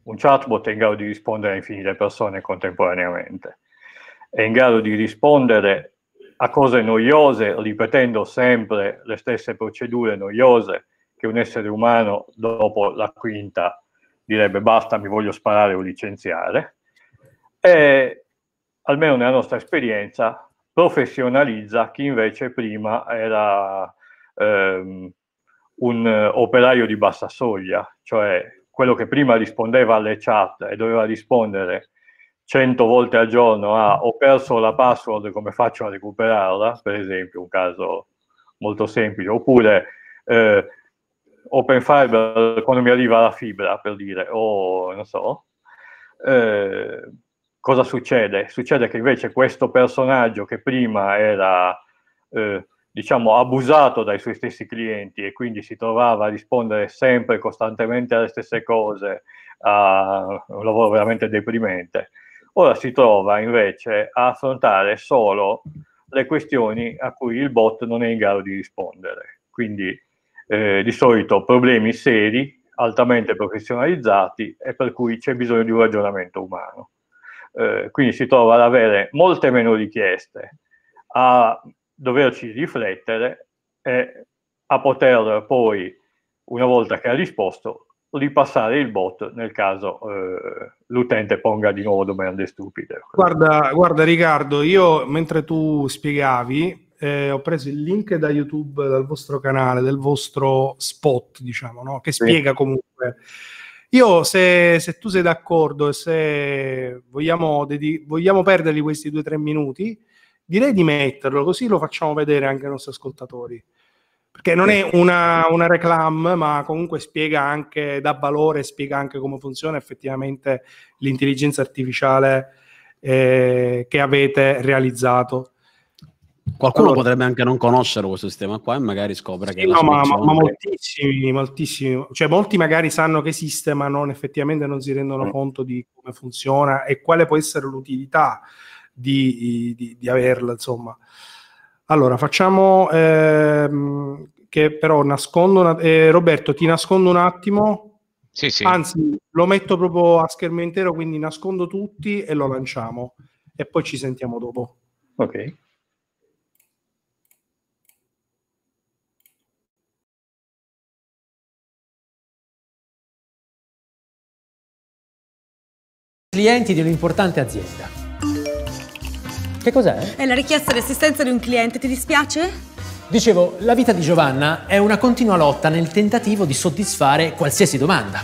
un chatbot è in grado di rispondere a infinite persone contemporaneamente, è in grado di rispondere a cose noiose ripetendo sempre le stesse procedure noiose che un essere umano dopo la quinta direbbe basta, mi voglio sparare o licenziare. E almeno nella nostra esperienza professionalizza chi invece prima era ehm, un operaio di bassa soglia, cioè quello che prima rispondeva alle chat e doveva rispondere 100 volte al giorno a ah, ho perso la password, come faccio a recuperarla, per esempio, un caso molto semplice, oppure eh, Open Fiber quando mi arriva la fibra, per dire, o non so, eh, cosa succede? Succede che invece questo personaggio che prima era... Eh, diciamo, abusato dai suoi stessi clienti e quindi si trovava a rispondere sempre costantemente alle stesse cose, a un lavoro veramente deprimente. Ora si trova invece a affrontare solo le questioni a cui il bot non è in grado di rispondere. Quindi eh, di solito problemi seri, altamente professionalizzati e per cui c'è bisogno di un ragionamento umano. Eh, quindi si trova ad avere molte meno richieste, a doverci riflettere e a poter poi, una volta che ha risposto, ripassare il bot nel caso eh, l'utente ponga di nuovo domande stupide. Guarda, guarda Riccardo, io mentre tu spiegavi eh, ho preso il link da YouTube dal vostro canale, del vostro spot, diciamo, no? che spiega sì. comunque. Io, se, se, tu sei d'accordo e se vogliamo, vogliamo perderli questi due o tre minuti, direi di metterlo, così lo facciamo vedere anche ai nostri ascoltatori. Perché non è una, una reclam, ma comunque spiega anche, dà valore, spiega anche come funziona effettivamente l'intelligenza artificiale eh, che avete realizzato. Qualcuno allora, potrebbe anche non conoscere questo sistema qua e magari scopre sì, che... No, ma, ma, ma moltissimi, moltissimi, cioè molti magari sanno che esiste, ma non, effettivamente non si rendono mm. conto di come funziona e quale può essere l'utilità di, di, di averla, insomma. Allora, facciamo ehm, che però nascondo... eh, Roberto, ti nascondo un attimo. Sì, sì. Anzi, lo metto proprio a schermo intero, quindi nascondo tutti e lo lanciamo. E poi ci sentiamo dopo. Ok. clienti di un'importante azienda. Che cos'è? È la richiesta di assistenza di un cliente, ti dispiace? Dicevo, la vita di Giovanna è una continua lotta nel tentativo di soddisfare qualsiasi domanda.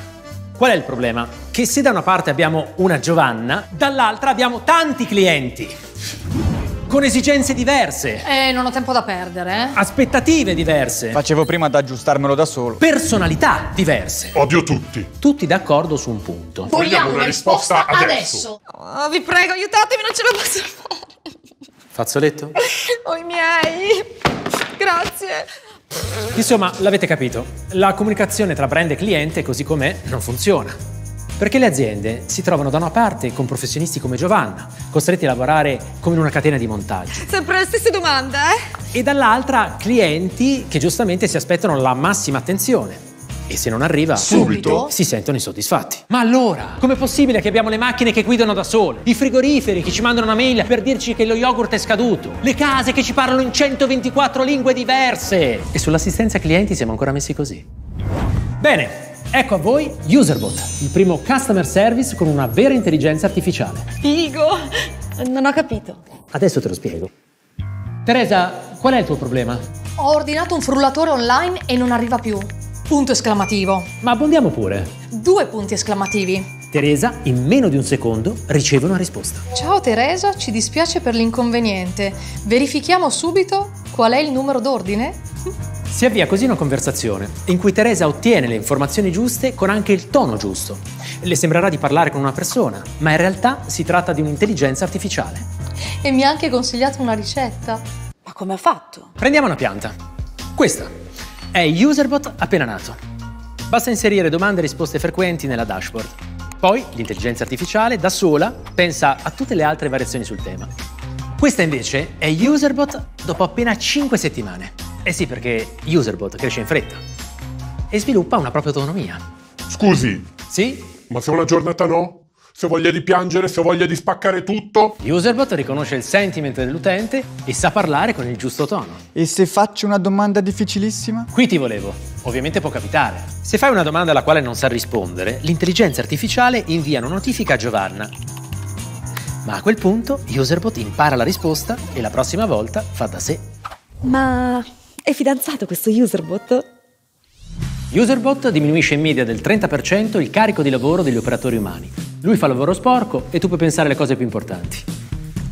Qual è il problema? Che se da una parte abbiamo una Giovanna, dall'altra abbiamo tanti clienti. Con esigenze diverse. Eh, non ho tempo da perdere. Eh. Aspettative diverse. Facevo prima ad aggiustarmelo da solo. Personalità diverse. Odio tutti. Tutti d'accordo su un punto. Vogliamo una risposta adesso. adesso. Oh, vi prego, aiutatemi, non ce la posso fare. Fazzoletto? Ho oh, i miei. Grazie. Insomma, l'avete capito, la comunicazione tra brand e cliente, così com'è, non funziona. Perché le aziende si trovano da una parte con professionisti come Giovanna, costretti a lavorare come in una catena di montaggio. Sempre le stesse domande, eh? E dall'altra clienti che giustamente si aspettano la massima attenzione. E se non arriva subito, si sentono insoddisfatti. Ma allora, com'è possibile che abbiamo le macchine che guidano da sole? I frigoriferi che ci mandano una mail per dirci che lo yogurt è scaduto? Le case che ci parlano in 124 lingue diverse? E sull'assistenza clienti siamo ancora messi così. Bene, Ecco a voi Userbot, il primo customer service con una vera intelligenza artificiale. Figo! Non ho capito. Adesso te lo spiego. Teresa, qual è il tuo problema? Ho ordinato un frullatore online e non arriva più. Punto esclamativo. Ma abbondiamo pure. Due punti esclamativi. Teresa, in meno di un secondo, riceve una risposta. Ciao Teresa, ci dispiace per l'inconveniente. Verifichiamo subito qual è il numero d'ordine? Si avvia così una conversazione in cui Teresa ottiene le informazioni giuste con anche il tono giusto. Le sembrerà di parlare con una persona, ma in realtà si tratta di un'intelligenza artificiale. E mi ha anche consigliato una ricetta. Ma come ha fatto? Prendiamo una pianta. Questa è userbot appena nato. Basta inserire domande e risposte frequenti nella dashboard. Poi l'intelligenza artificiale da sola pensa a tutte le altre variazioni sul tema. Questa invece è userbot dopo appena 5 settimane. Eh sì, perché userbot cresce in fretta e sviluppa una propria autonomia. Scusi. Sì? Ma se una giornata no? se ho voglia di piangere, se ho voglia di spaccare tutto. Userbot riconosce il sentiment dell'utente e sa parlare con il giusto tono. E se faccio una domanda difficilissima? Qui ti volevo. Ovviamente può capitare. Se fai una domanda alla quale non sa rispondere, l'intelligenza artificiale invia una notifica a Giovanna. Ma a quel punto Userbot impara la risposta e la prossima volta fa da sé. Ma è fidanzato questo Userbot? Userbot diminuisce in media del 30% il carico di lavoro degli operatori umani lui fa il lavoro sporco e tu puoi pensare alle cose più importanti.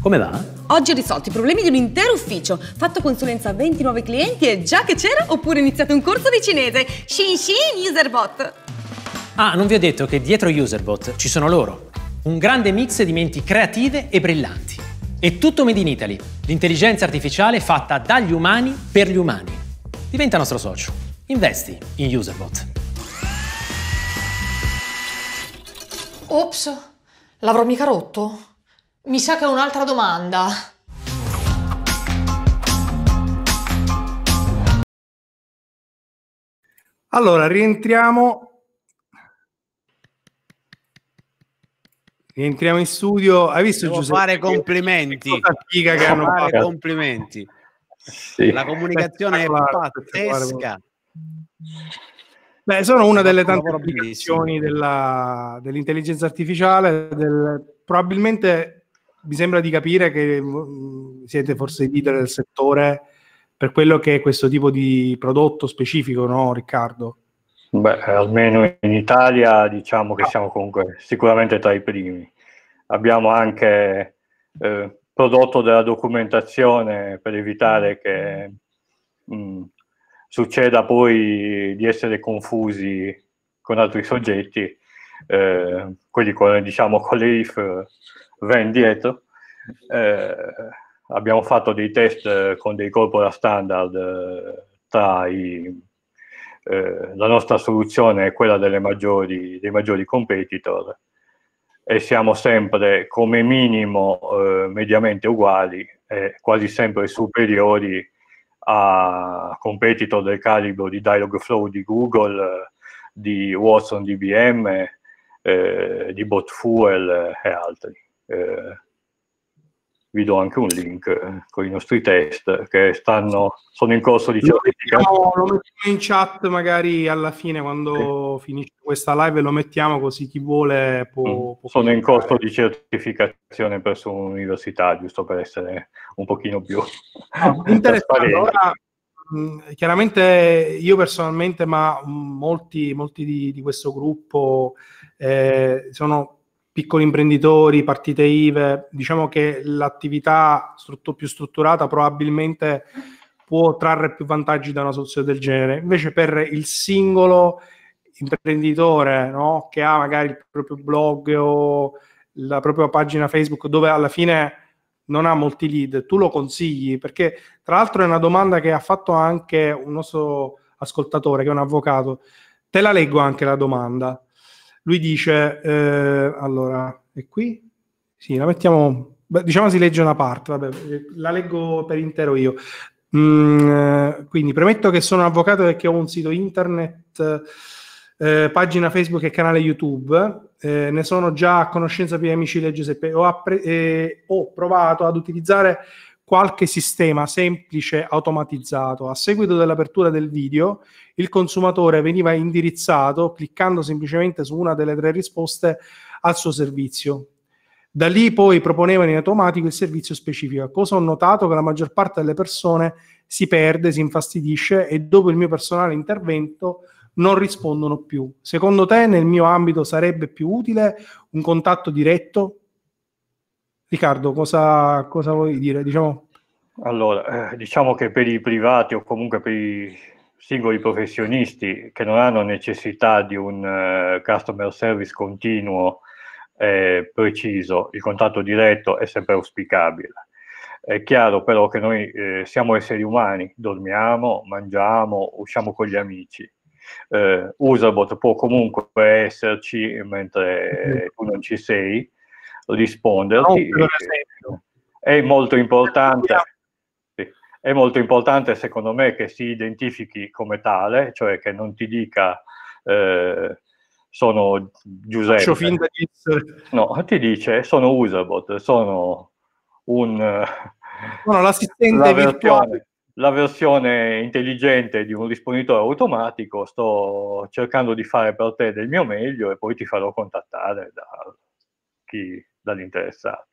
Come va? Oggi ho risolto i problemi di un intero ufficio, fatto consulenza a 29 clienti e già che c'era, oppure ho iniziato un corso di cinese. Shin Shin Userbot. Ah, non vi ho detto che dietro Userbot ci sono loro. Un grande mix di menti creative e brillanti. E tutto made in Italy, l'intelligenza artificiale fatta dagli umani per gli umani. Diventa nostro socio. Investi in Userbot. Ops, l'avrò mica rotto? Mi sa che ho un'altra domanda. Allora, rientriamo. Rientriamo in studio. Hai visto Devo Giuseppe? fare complimenti. Che figa che hanno fare fatto. complimenti. Sì. La comunicazione è pazzesca. Beh, sono una delle tante applicazioni della, dell'intelligenza artificiale. Del, probabilmente mi sembra di capire che mm, siete forse i leader del settore per quello che è questo tipo di prodotto specifico, no, Riccardo? Beh, almeno in Italia diciamo che ah. siamo comunque sicuramente tra i primi. Abbiamo anche eh, prodotto della documentazione per evitare che mh, mm, succeda poi di essere confusi con altri soggetti, eh, quelli con, diciamo, con le if eh, ven dietro. Eh, abbiamo fatto dei test con dei corpora standard eh, tra i, eh, la nostra soluzione e quella maggiori, dei maggiori competitor e siamo sempre come minimo eh, mediamente uguali e quasi sempre superiori a competitor del calibro di Dialogflow di Google, eh, di Watson di IBM, eh, di Botfuel eh, e altri. Eh, vi do anche un link eh, con i nostri test che stanno, sono in corso di certificazione. No, lo mettiamo in chat magari alla fine quando sì. finisce questa live lo mettiamo così chi vuole può... Mm. può sono in corso di certificazione presso un'università, giusto per essere un pochino più... No, ah, interessante, allora mm, chiaramente io personalmente, ma mm, molti, molti di, di questo gruppo eh, sono piccoli imprenditori, partite IVE, diciamo che l'attività struttu- più strutturata probabilmente può trarre più vantaggi da una soluzione del genere. Invece per il singolo imprenditore no? che ha magari il proprio blog o la propria pagina Facebook dove alla fine non ha molti lead, tu lo consigli? Perché tra l'altro è una domanda che ha fatto anche un nostro ascoltatore che è un avvocato. Te la leggo anche la domanda. Lui dice, eh, allora, è qui? Sì, la mettiamo, diciamo si legge una parte, vabbè, eh, la leggo per intero io. Mm, eh, quindi premetto che sono un avvocato perché ho un sito internet, eh, pagina Facebook e canale YouTube, eh, ne sono già a conoscenza per amici di Giuseppe, ho, appre- eh, ho provato ad utilizzare qualche sistema semplice automatizzato. A seguito dell'apertura del video, il consumatore veniva indirizzato cliccando semplicemente su una delle tre risposte al suo servizio. Da lì poi proponevano in automatico il servizio specifico. Cosa ho notato? Che la maggior parte delle persone si perde, si infastidisce e dopo il mio personale intervento non rispondono più. Secondo te nel mio ambito sarebbe più utile un contatto diretto Riccardo, cosa, cosa vuoi dire? Diciamo... Allora, eh, diciamo che per i privati o comunque per i singoli professionisti che non hanno necessità di un uh, customer service continuo eh, preciso, il contatto diretto è sempre auspicabile. È chiaro però che noi eh, siamo esseri umani, dormiamo, mangiamo, usciamo con gli amici. Eh, Usabot può comunque esserci mentre tu non ci sei, risponderti. Ah, no, è, molto importante. è molto importante secondo me che si identifichi come tale, cioè che non ti dica eh, sono Giuseppe. Faccio finta di essere. No, ti dice sono Userbot, sono un... Sono l'assistente la virtuale la versione intelligente di un disponitore automatico, sto cercando di fare per te del mio meglio e poi ti farò contattare da chi dall'interessato.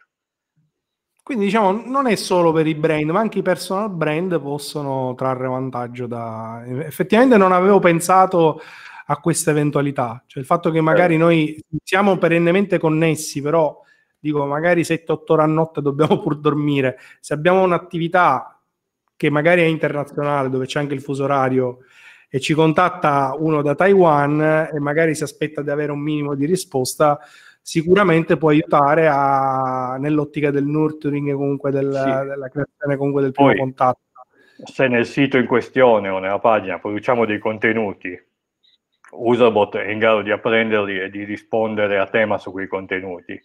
Quindi diciamo non è solo per i brand, ma anche i personal brand possono trarre vantaggio da... Effettivamente non avevo pensato a questa eventualità, cioè il fatto che magari eh. noi siamo perennemente connessi, però dico magari 7-8 ore a notte dobbiamo pur dormire, se abbiamo un'attività che magari è internazionale, dove c'è anche il fuso orario, e ci contatta uno da Taiwan e magari si aspetta di avere un minimo di risposta, sicuramente può aiutare a, nell'ottica del nurturing comunque del, sì. della creazione comunque del primo Poi, contatto. Se nel sito in questione o nella pagina produciamo dei contenuti, Usabot è in grado di apprenderli e di rispondere a tema su quei contenuti.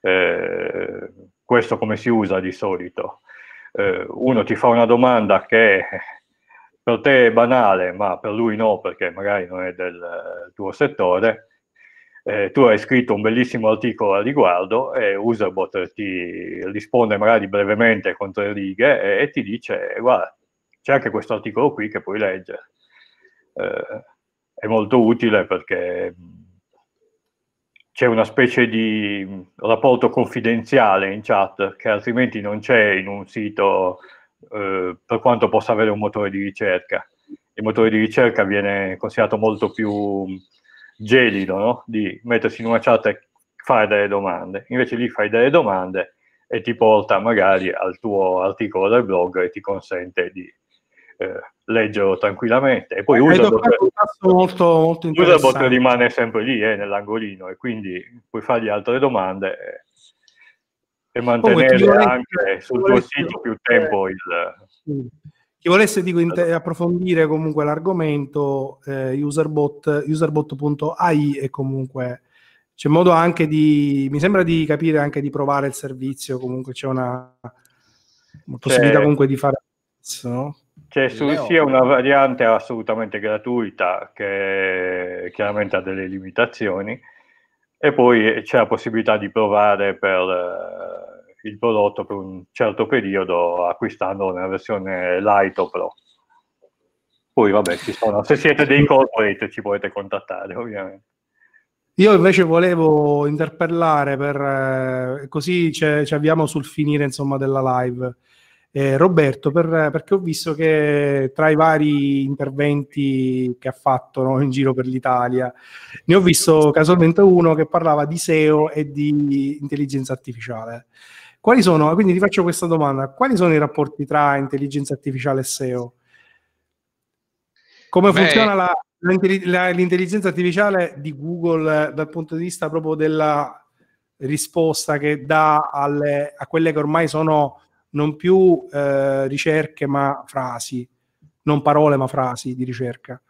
Eh, questo come si usa di solito? Eh, uno ti fa una domanda che per te è banale, ma per lui no, perché magari non è del tuo settore, eh, tu hai scritto un bellissimo articolo a riguardo e Userbot ti risponde magari brevemente con tre righe e, e ti dice guarda, c'è anche questo articolo qui che puoi leggere. Eh, è molto utile perché c'è una specie di rapporto confidenziale in chat che altrimenti non c'è in un sito eh, per quanto possa avere un motore di ricerca. Il motore di ricerca viene considerato molto più gelido no? di mettersi in una chat e fare delle domande. Invece lì fai delle domande e ti porta magari al tuo articolo del blog e ti consente di eh, leggerlo tranquillamente. E poi usa Userbot, molto, molto Userbot rimane sempre lì, eh, nell'angolino, e quindi puoi fargli altre domande eh, e, e mantenere anche sul tuo sito più tempo il... Sì chi volesse dico, inter- approfondire comunque l'argomento, eh, userbot, userbot.ai è comunque c'è modo anche di, mi sembra di capire anche di provare il servizio, comunque c'è una, una possibilità c'è, comunque di fare... No? C'è su, sia una variante assolutamente gratuita che chiaramente ha delle limitazioni e poi c'è la possibilità di provare per eh, il prodotto per un certo periodo acquistando nella versione light o pro. Poi vabbè, ci sono, se siete dei corporate ci potete contattare ovviamente. Io invece volevo interpellare per, eh, così ci avviamo sul finire insomma, della live. Eh, Roberto, per, perché ho visto che tra i vari interventi che ha fatto no, in giro per l'Italia, ne ho visto casualmente uno che parlava di SEO e di intelligenza artificiale. Quali sono, quindi ti faccio questa domanda, quali sono i rapporti tra intelligenza artificiale e SEO? Come Beh, funziona la, la, l'intelligenza artificiale di Google eh, dal punto di vista proprio della risposta che dà alle, a quelle che ormai sono non più eh, ricerche ma frasi, non parole ma frasi di ricerca?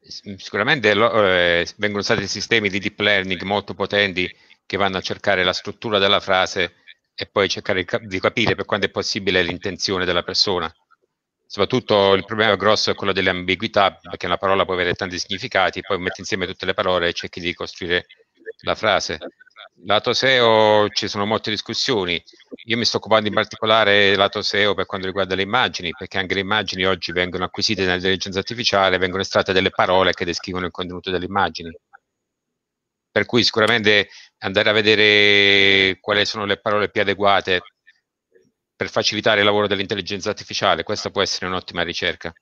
Sicuramente eh, vengono usati sistemi di deep learning molto potenti che vanno a cercare la struttura della frase e poi cercare di capire per quanto è possibile l'intenzione della persona. Soprattutto il problema grosso è quello delle ambiguità, perché una parola può avere tanti significati, poi metti insieme tutte le parole e cerchi di costruire la frase. Lato SEO ci sono molte discussioni, io mi sto occupando in particolare lato SEO per quanto riguarda le immagini, perché anche le immagini oggi vengono acquisite dall'intelligenza artificiale, vengono estratte delle parole che descrivono il contenuto delle immagini per cui sicuramente andare a vedere quali sono le parole più adeguate per facilitare il lavoro dell'intelligenza artificiale, questa può essere un'ottima ricerca.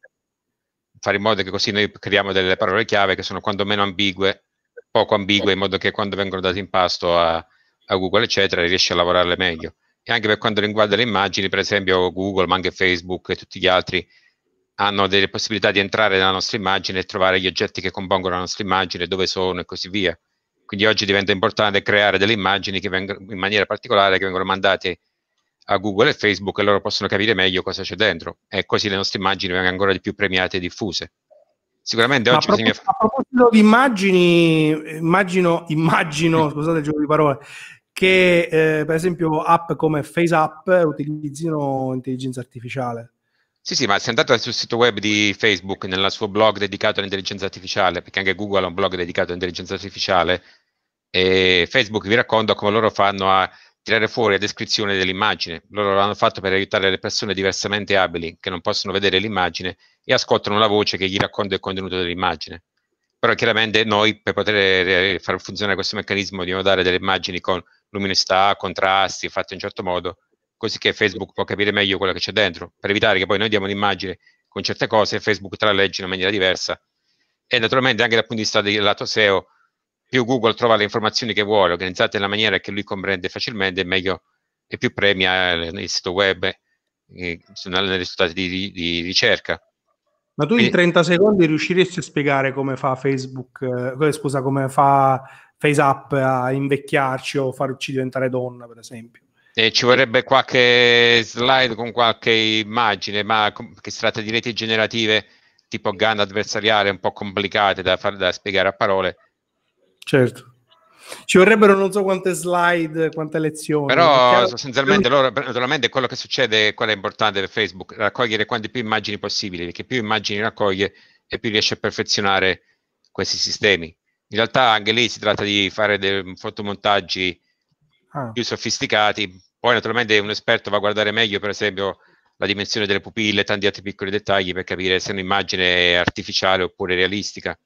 Fare in modo che così noi creiamo delle parole chiave che sono quanto meno ambigue, poco ambigue, in modo che quando vengono date in pasto a, a Google, eccetera, riesci a lavorarle meglio. E anche per quanto riguarda le immagini, per esempio Google, ma anche Facebook e tutti gli altri hanno delle possibilità di entrare nella nostra immagine e trovare gli oggetti che compongono la nostra immagine, dove sono e così via. Quindi oggi diventa importante creare delle immagini che veng- in maniera particolare che vengono mandate a Google e Facebook e loro possono capire meglio cosa c'è dentro e così le nostre immagini vengono ancora di più premiate e diffuse. Sicuramente oggi a, bisogna... a proposito di immagini, immagino, immagino scusate il gioco di parole, che eh, per esempio app come FaceApp utilizzino intelligenza artificiale. Sì, sì, ma se andate sul sito web di Facebook, nel suo blog dedicato all'intelligenza artificiale, perché anche Google ha un blog dedicato all'intelligenza artificiale, e Facebook vi racconta come loro fanno a tirare fuori la descrizione dell'immagine. Loro l'hanno fatto per aiutare le persone diversamente abili che non possono vedere l'immagine e ascoltano la voce che gli racconta il contenuto dell'immagine. Però chiaramente noi per poter far funzionare questo meccanismo dobbiamo dare delle immagini con luminosità, contrasti, fatte in un certo modo, così che Facebook può capire meglio quello che c'è dentro, per evitare che poi noi diamo un'immagine con certe cose e Facebook te la legge in una maniera diversa. E naturalmente anche dal punto di vista del lato SEO più Google trova le informazioni che vuole, organizzate nella maniera che lui comprende facilmente, meglio e più premia il eh, sito web eh, nei risultati di, di ricerca. Ma tu in 30 secondi riusciresti a spiegare come fa Facebook, eh, eh, scusa, come fa FaceApp a invecchiarci o farci diventare donna, per esempio? Eh, ci vorrebbe qualche slide con qualche immagine, ma che si tratta di reti generative tipo GAN avversariale, un po' complicate da, far, da spiegare a parole, Certo. Ci vorrebbero non so quante slide, quante lezioni. Però sostanzialmente loro, naturalmente quello che succede, quello è importante per Facebook, raccogliere quante più immagini possibili, perché più immagini raccoglie e più riesce a perfezionare questi sistemi. In realtà anche lì si tratta di fare dei fotomontaggi ah. più sofisticati, poi naturalmente un esperto va a guardare meglio per esempio la dimensione delle pupille, e tanti altri piccoli dettagli per capire se un'immagine è artificiale oppure realistica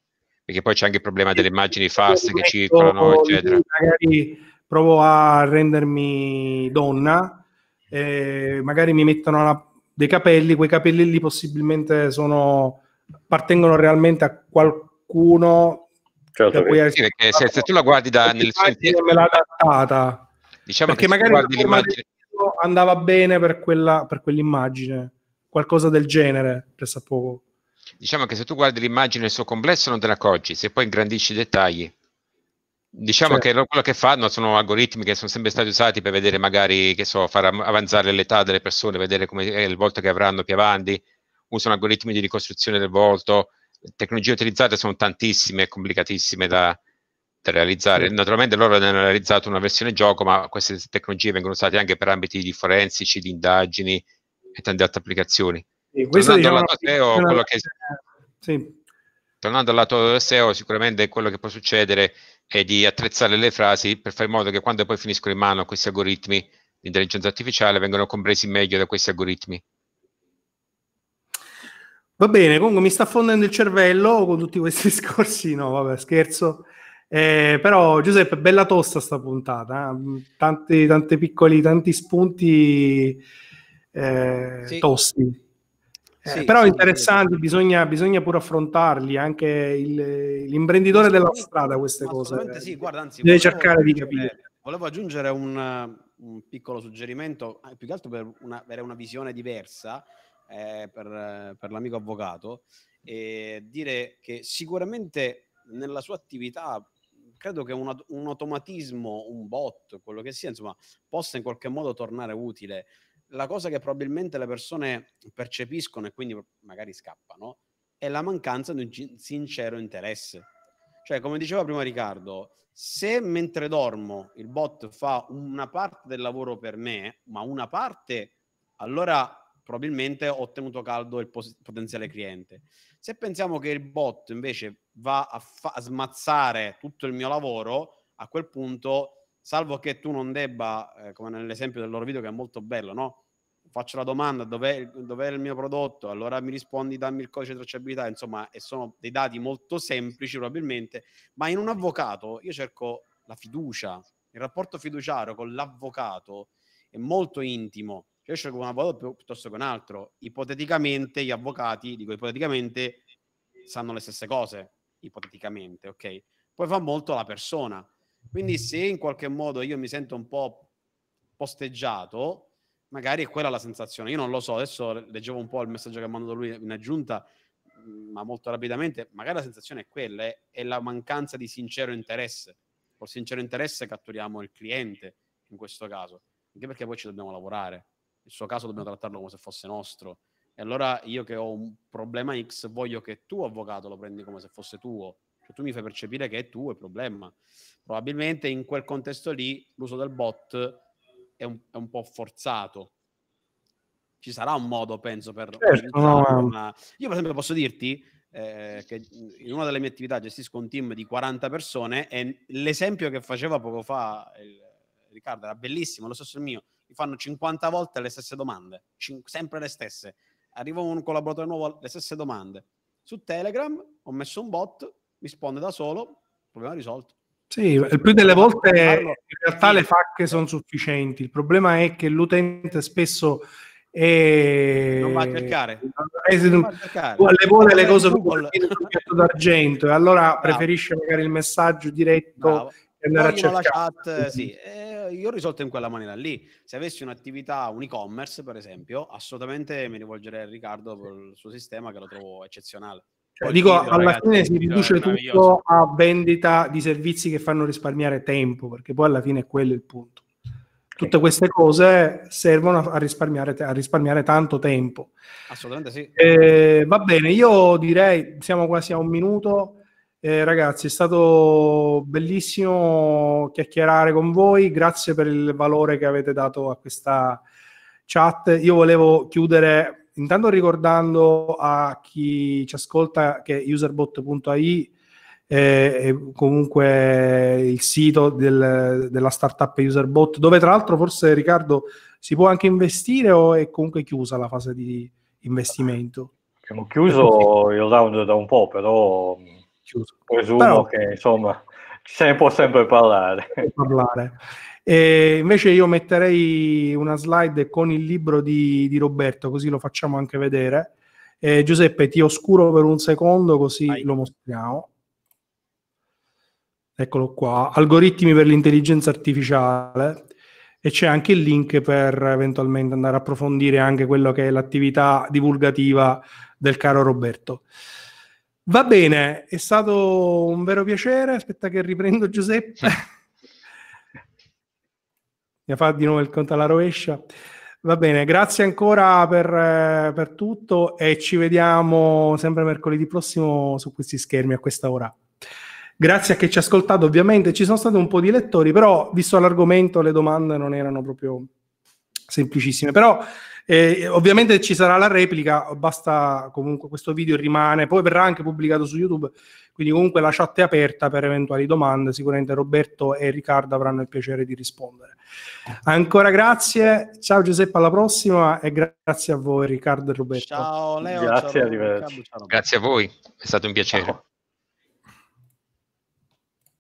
perché poi c'è anche il problema delle immagini false che circolano, eccetera. Magari provo a rendermi donna, eh, magari mi mettono una, dei capelli, quei capelli lì possibilmente sono, appartengono realmente a qualcuno. Certo, per sì, perché se, se, tu la guardi da, nel suo insieme... Me l'ha adattata. Diciamo perché magari guardi l'immagine... andava bene per, quella, per quell'immagine, qualcosa del genere, pressappoco diciamo che se tu guardi l'immagine nel suo complesso non te ne accorgi, se poi ingrandisci i dettagli. Diciamo certo. che quello che fanno sono algoritmi che sono sempre stati usati per vedere magari, che so, far avanzare l'età delle persone, vedere come è il volto che avranno più avanti, usano algoritmi di ricostruzione del volto, Le tecnologie utilizzate sono tantissime e complicatissime da, da realizzare. Sì. Naturalmente loro hanno realizzato una versione gioco, ma queste tecnologie vengono usate anche per ambiti di forensici, di indagini e tante altre applicazioni questo tornando diciamo, SEO, una... quello che... Sì. Tornando al lato SEO, sicuramente quello che può succedere è di attrezzare le frasi per fare in modo che quando poi finiscono in mano questi algoritmi di intelligenza artificiale vengano compresi meglio da questi algoritmi. Va bene, comunque mi sta fondendo il cervello con tutti questi discorsi, no vabbè scherzo, eh, però Giuseppe bella tosta sta puntata, eh? Mm, tanti, tanti piccoli, tanti spunti eh, sì. tosti. Eh, sì, però sì, interessanti, Bisogna, bisogna, pure affrontarli, anche il, l'imprenditore della strada queste cose. Eh. Sì, guarda, anzi, deve cercare di capire. Volevo aggiungere un, un piccolo suggerimento, ah, più che altro per una, avere una visione diversa eh, per, per, l'amico avvocato, e dire che sicuramente nella sua attività credo che un, un automatismo, un bot, quello che sia, insomma, possa in qualche modo tornare utile la cosa che probabilmente le persone percepiscono e quindi magari scappano è la mancanza di un sincero interesse. Cioè, come diceva prima Riccardo, se mentre dormo il bot fa una parte del lavoro per me, ma una parte, allora probabilmente ho tenuto caldo il pos- potenziale cliente. Se pensiamo che il bot invece va a, fa- a smazzare tutto il mio lavoro, a quel punto salvo che tu non debba, eh, come nell'esempio del loro video che è molto bello, no? faccio la domanda dov'è, dov'è, il mio prodotto, allora mi rispondi dammi il codice di tracciabilità, insomma, e sono dei dati molto semplici probabilmente, ma in un avvocato io cerco la fiducia, il rapporto fiduciario con l'avvocato è molto intimo, cioè io scelgo un avvocato piuttosto che un altro, ipoteticamente gli avvocati, dico ipoteticamente, sanno le stesse cose, ipoteticamente, ok? Poi fa molto la persona, quindi se in qualche modo io mi sento un po' posteggiato, magari è quella la sensazione. Io non lo so, adesso leggevo un po' il messaggio che ha mandato lui in aggiunta, mm, ma molto rapidamente, magari la sensazione è quella, è, eh, è la mancanza di sincero interesse. Col sincero interesse catturiamo il cliente in questo caso, anche perché poi ci dobbiamo lavorare. Il suo caso dobbiamo trattarlo come se fosse nostro. E allora io che ho un problema X voglio che tu, avvocato, lo prendi come se fosse tuo cioè, tu mi fai percepire che è tuo il problema. Probabilmente in quel contesto lì l'uso del bot è un, è un po' forzato. Ci sarà un modo, penso, per... Certo, no, ma... Io per esempio posso dirti eh, che in una delle mie attività gestisco un team di 40 persone e l'esempio che faceva poco fa il, Riccardo era bellissimo, lo stesso il mio, mi fanno 50 volte le stesse domande, cin- sempre le stesse. Arriva un collaboratore nuovo, le stesse domande. Su Telegram ho messo un bot risponde da solo, problema risolto. Sì, il più delle volte in realtà le facche sono sufficienti, il problema è che l'utente spesso è... non va a cercare, è... Eh, non va a cercare. le vuole le cose Google. d'argento e allora Bravo. preferisce magari il messaggio diretto Bravo. e andare Vogliono a cercare. La chat, eh, sì. Eh, io ho risolto in quella maniera lì, se avessi un'attività, un e-commerce per esempio, assolutamente mi rivolgerei a Riccardo per il suo sistema che lo trovo eccezionale. Cioè, Dico, video, alla ragazzi, fine si riduce tutto a vendita di servizi che fanno risparmiare tempo, perché poi alla fine è quello il punto. Tutte queste cose servono a risparmiare, a risparmiare tanto tempo. Assolutamente sì. Eh, va bene, io direi, siamo quasi a un minuto. Eh, ragazzi, è stato bellissimo chiacchierare con voi, grazie per il valore che avete dato a questa chat. Io volevo chiudere intanto ricordando a chi ci ascolta che userbot.ai eh, è comunque il sito del, della startup userbot dove tra l'altro forse Riccardo si può anche investire o è comunque chiusa la fase di investimento? Abbiamo chiuso il round da un po' però chiuso. presumo però, che insomma se ne può sempre parlare. parlare. E invece io metterei una slide con il libro di, di Roberto, così lo facciamo anche vedere. Eh, Giuseppe, ti oscuro per un secondo così Vai. lo mostriamo. Eccolo qua, algoritmi per l'intelligenza artificiale e c'è anche il link per eventualmente andare a approfondire anche quello che è l'attività divulgativa del caro Roberto. Va bene, è stato un vero piacere, aspetta che riprendo Giuseppe. mi fa di nuovo il conto alla rovescia. Va bene, grazie ancora per, eh, per tutto e ci vediamo sempre mercoledì prossimo su questi schermi a questa ora. Grazie a chi ci ha ascoltato, ovviamente ci sono stati un po' di lettori, però visto l'argomento le domande non erano proprio semplicissime, però eh, ovviamente ci sarà la replica, basta comunque questo video rimane, poi verrà anche pubblicato su YouTube, quindi comunque la chat è aperta per eventuali domande, sicuramente Roberto e Riccardo avranno il piacere di rispondere. Ancora grazie, ciao Giuseppe, alla prossima e grazie a voi Riccardo e Roberto. Ciao Leo. Grazie, ciao, Riccardo, ciao, Roberto. grazie a voi, è stato un piacere. Ciao.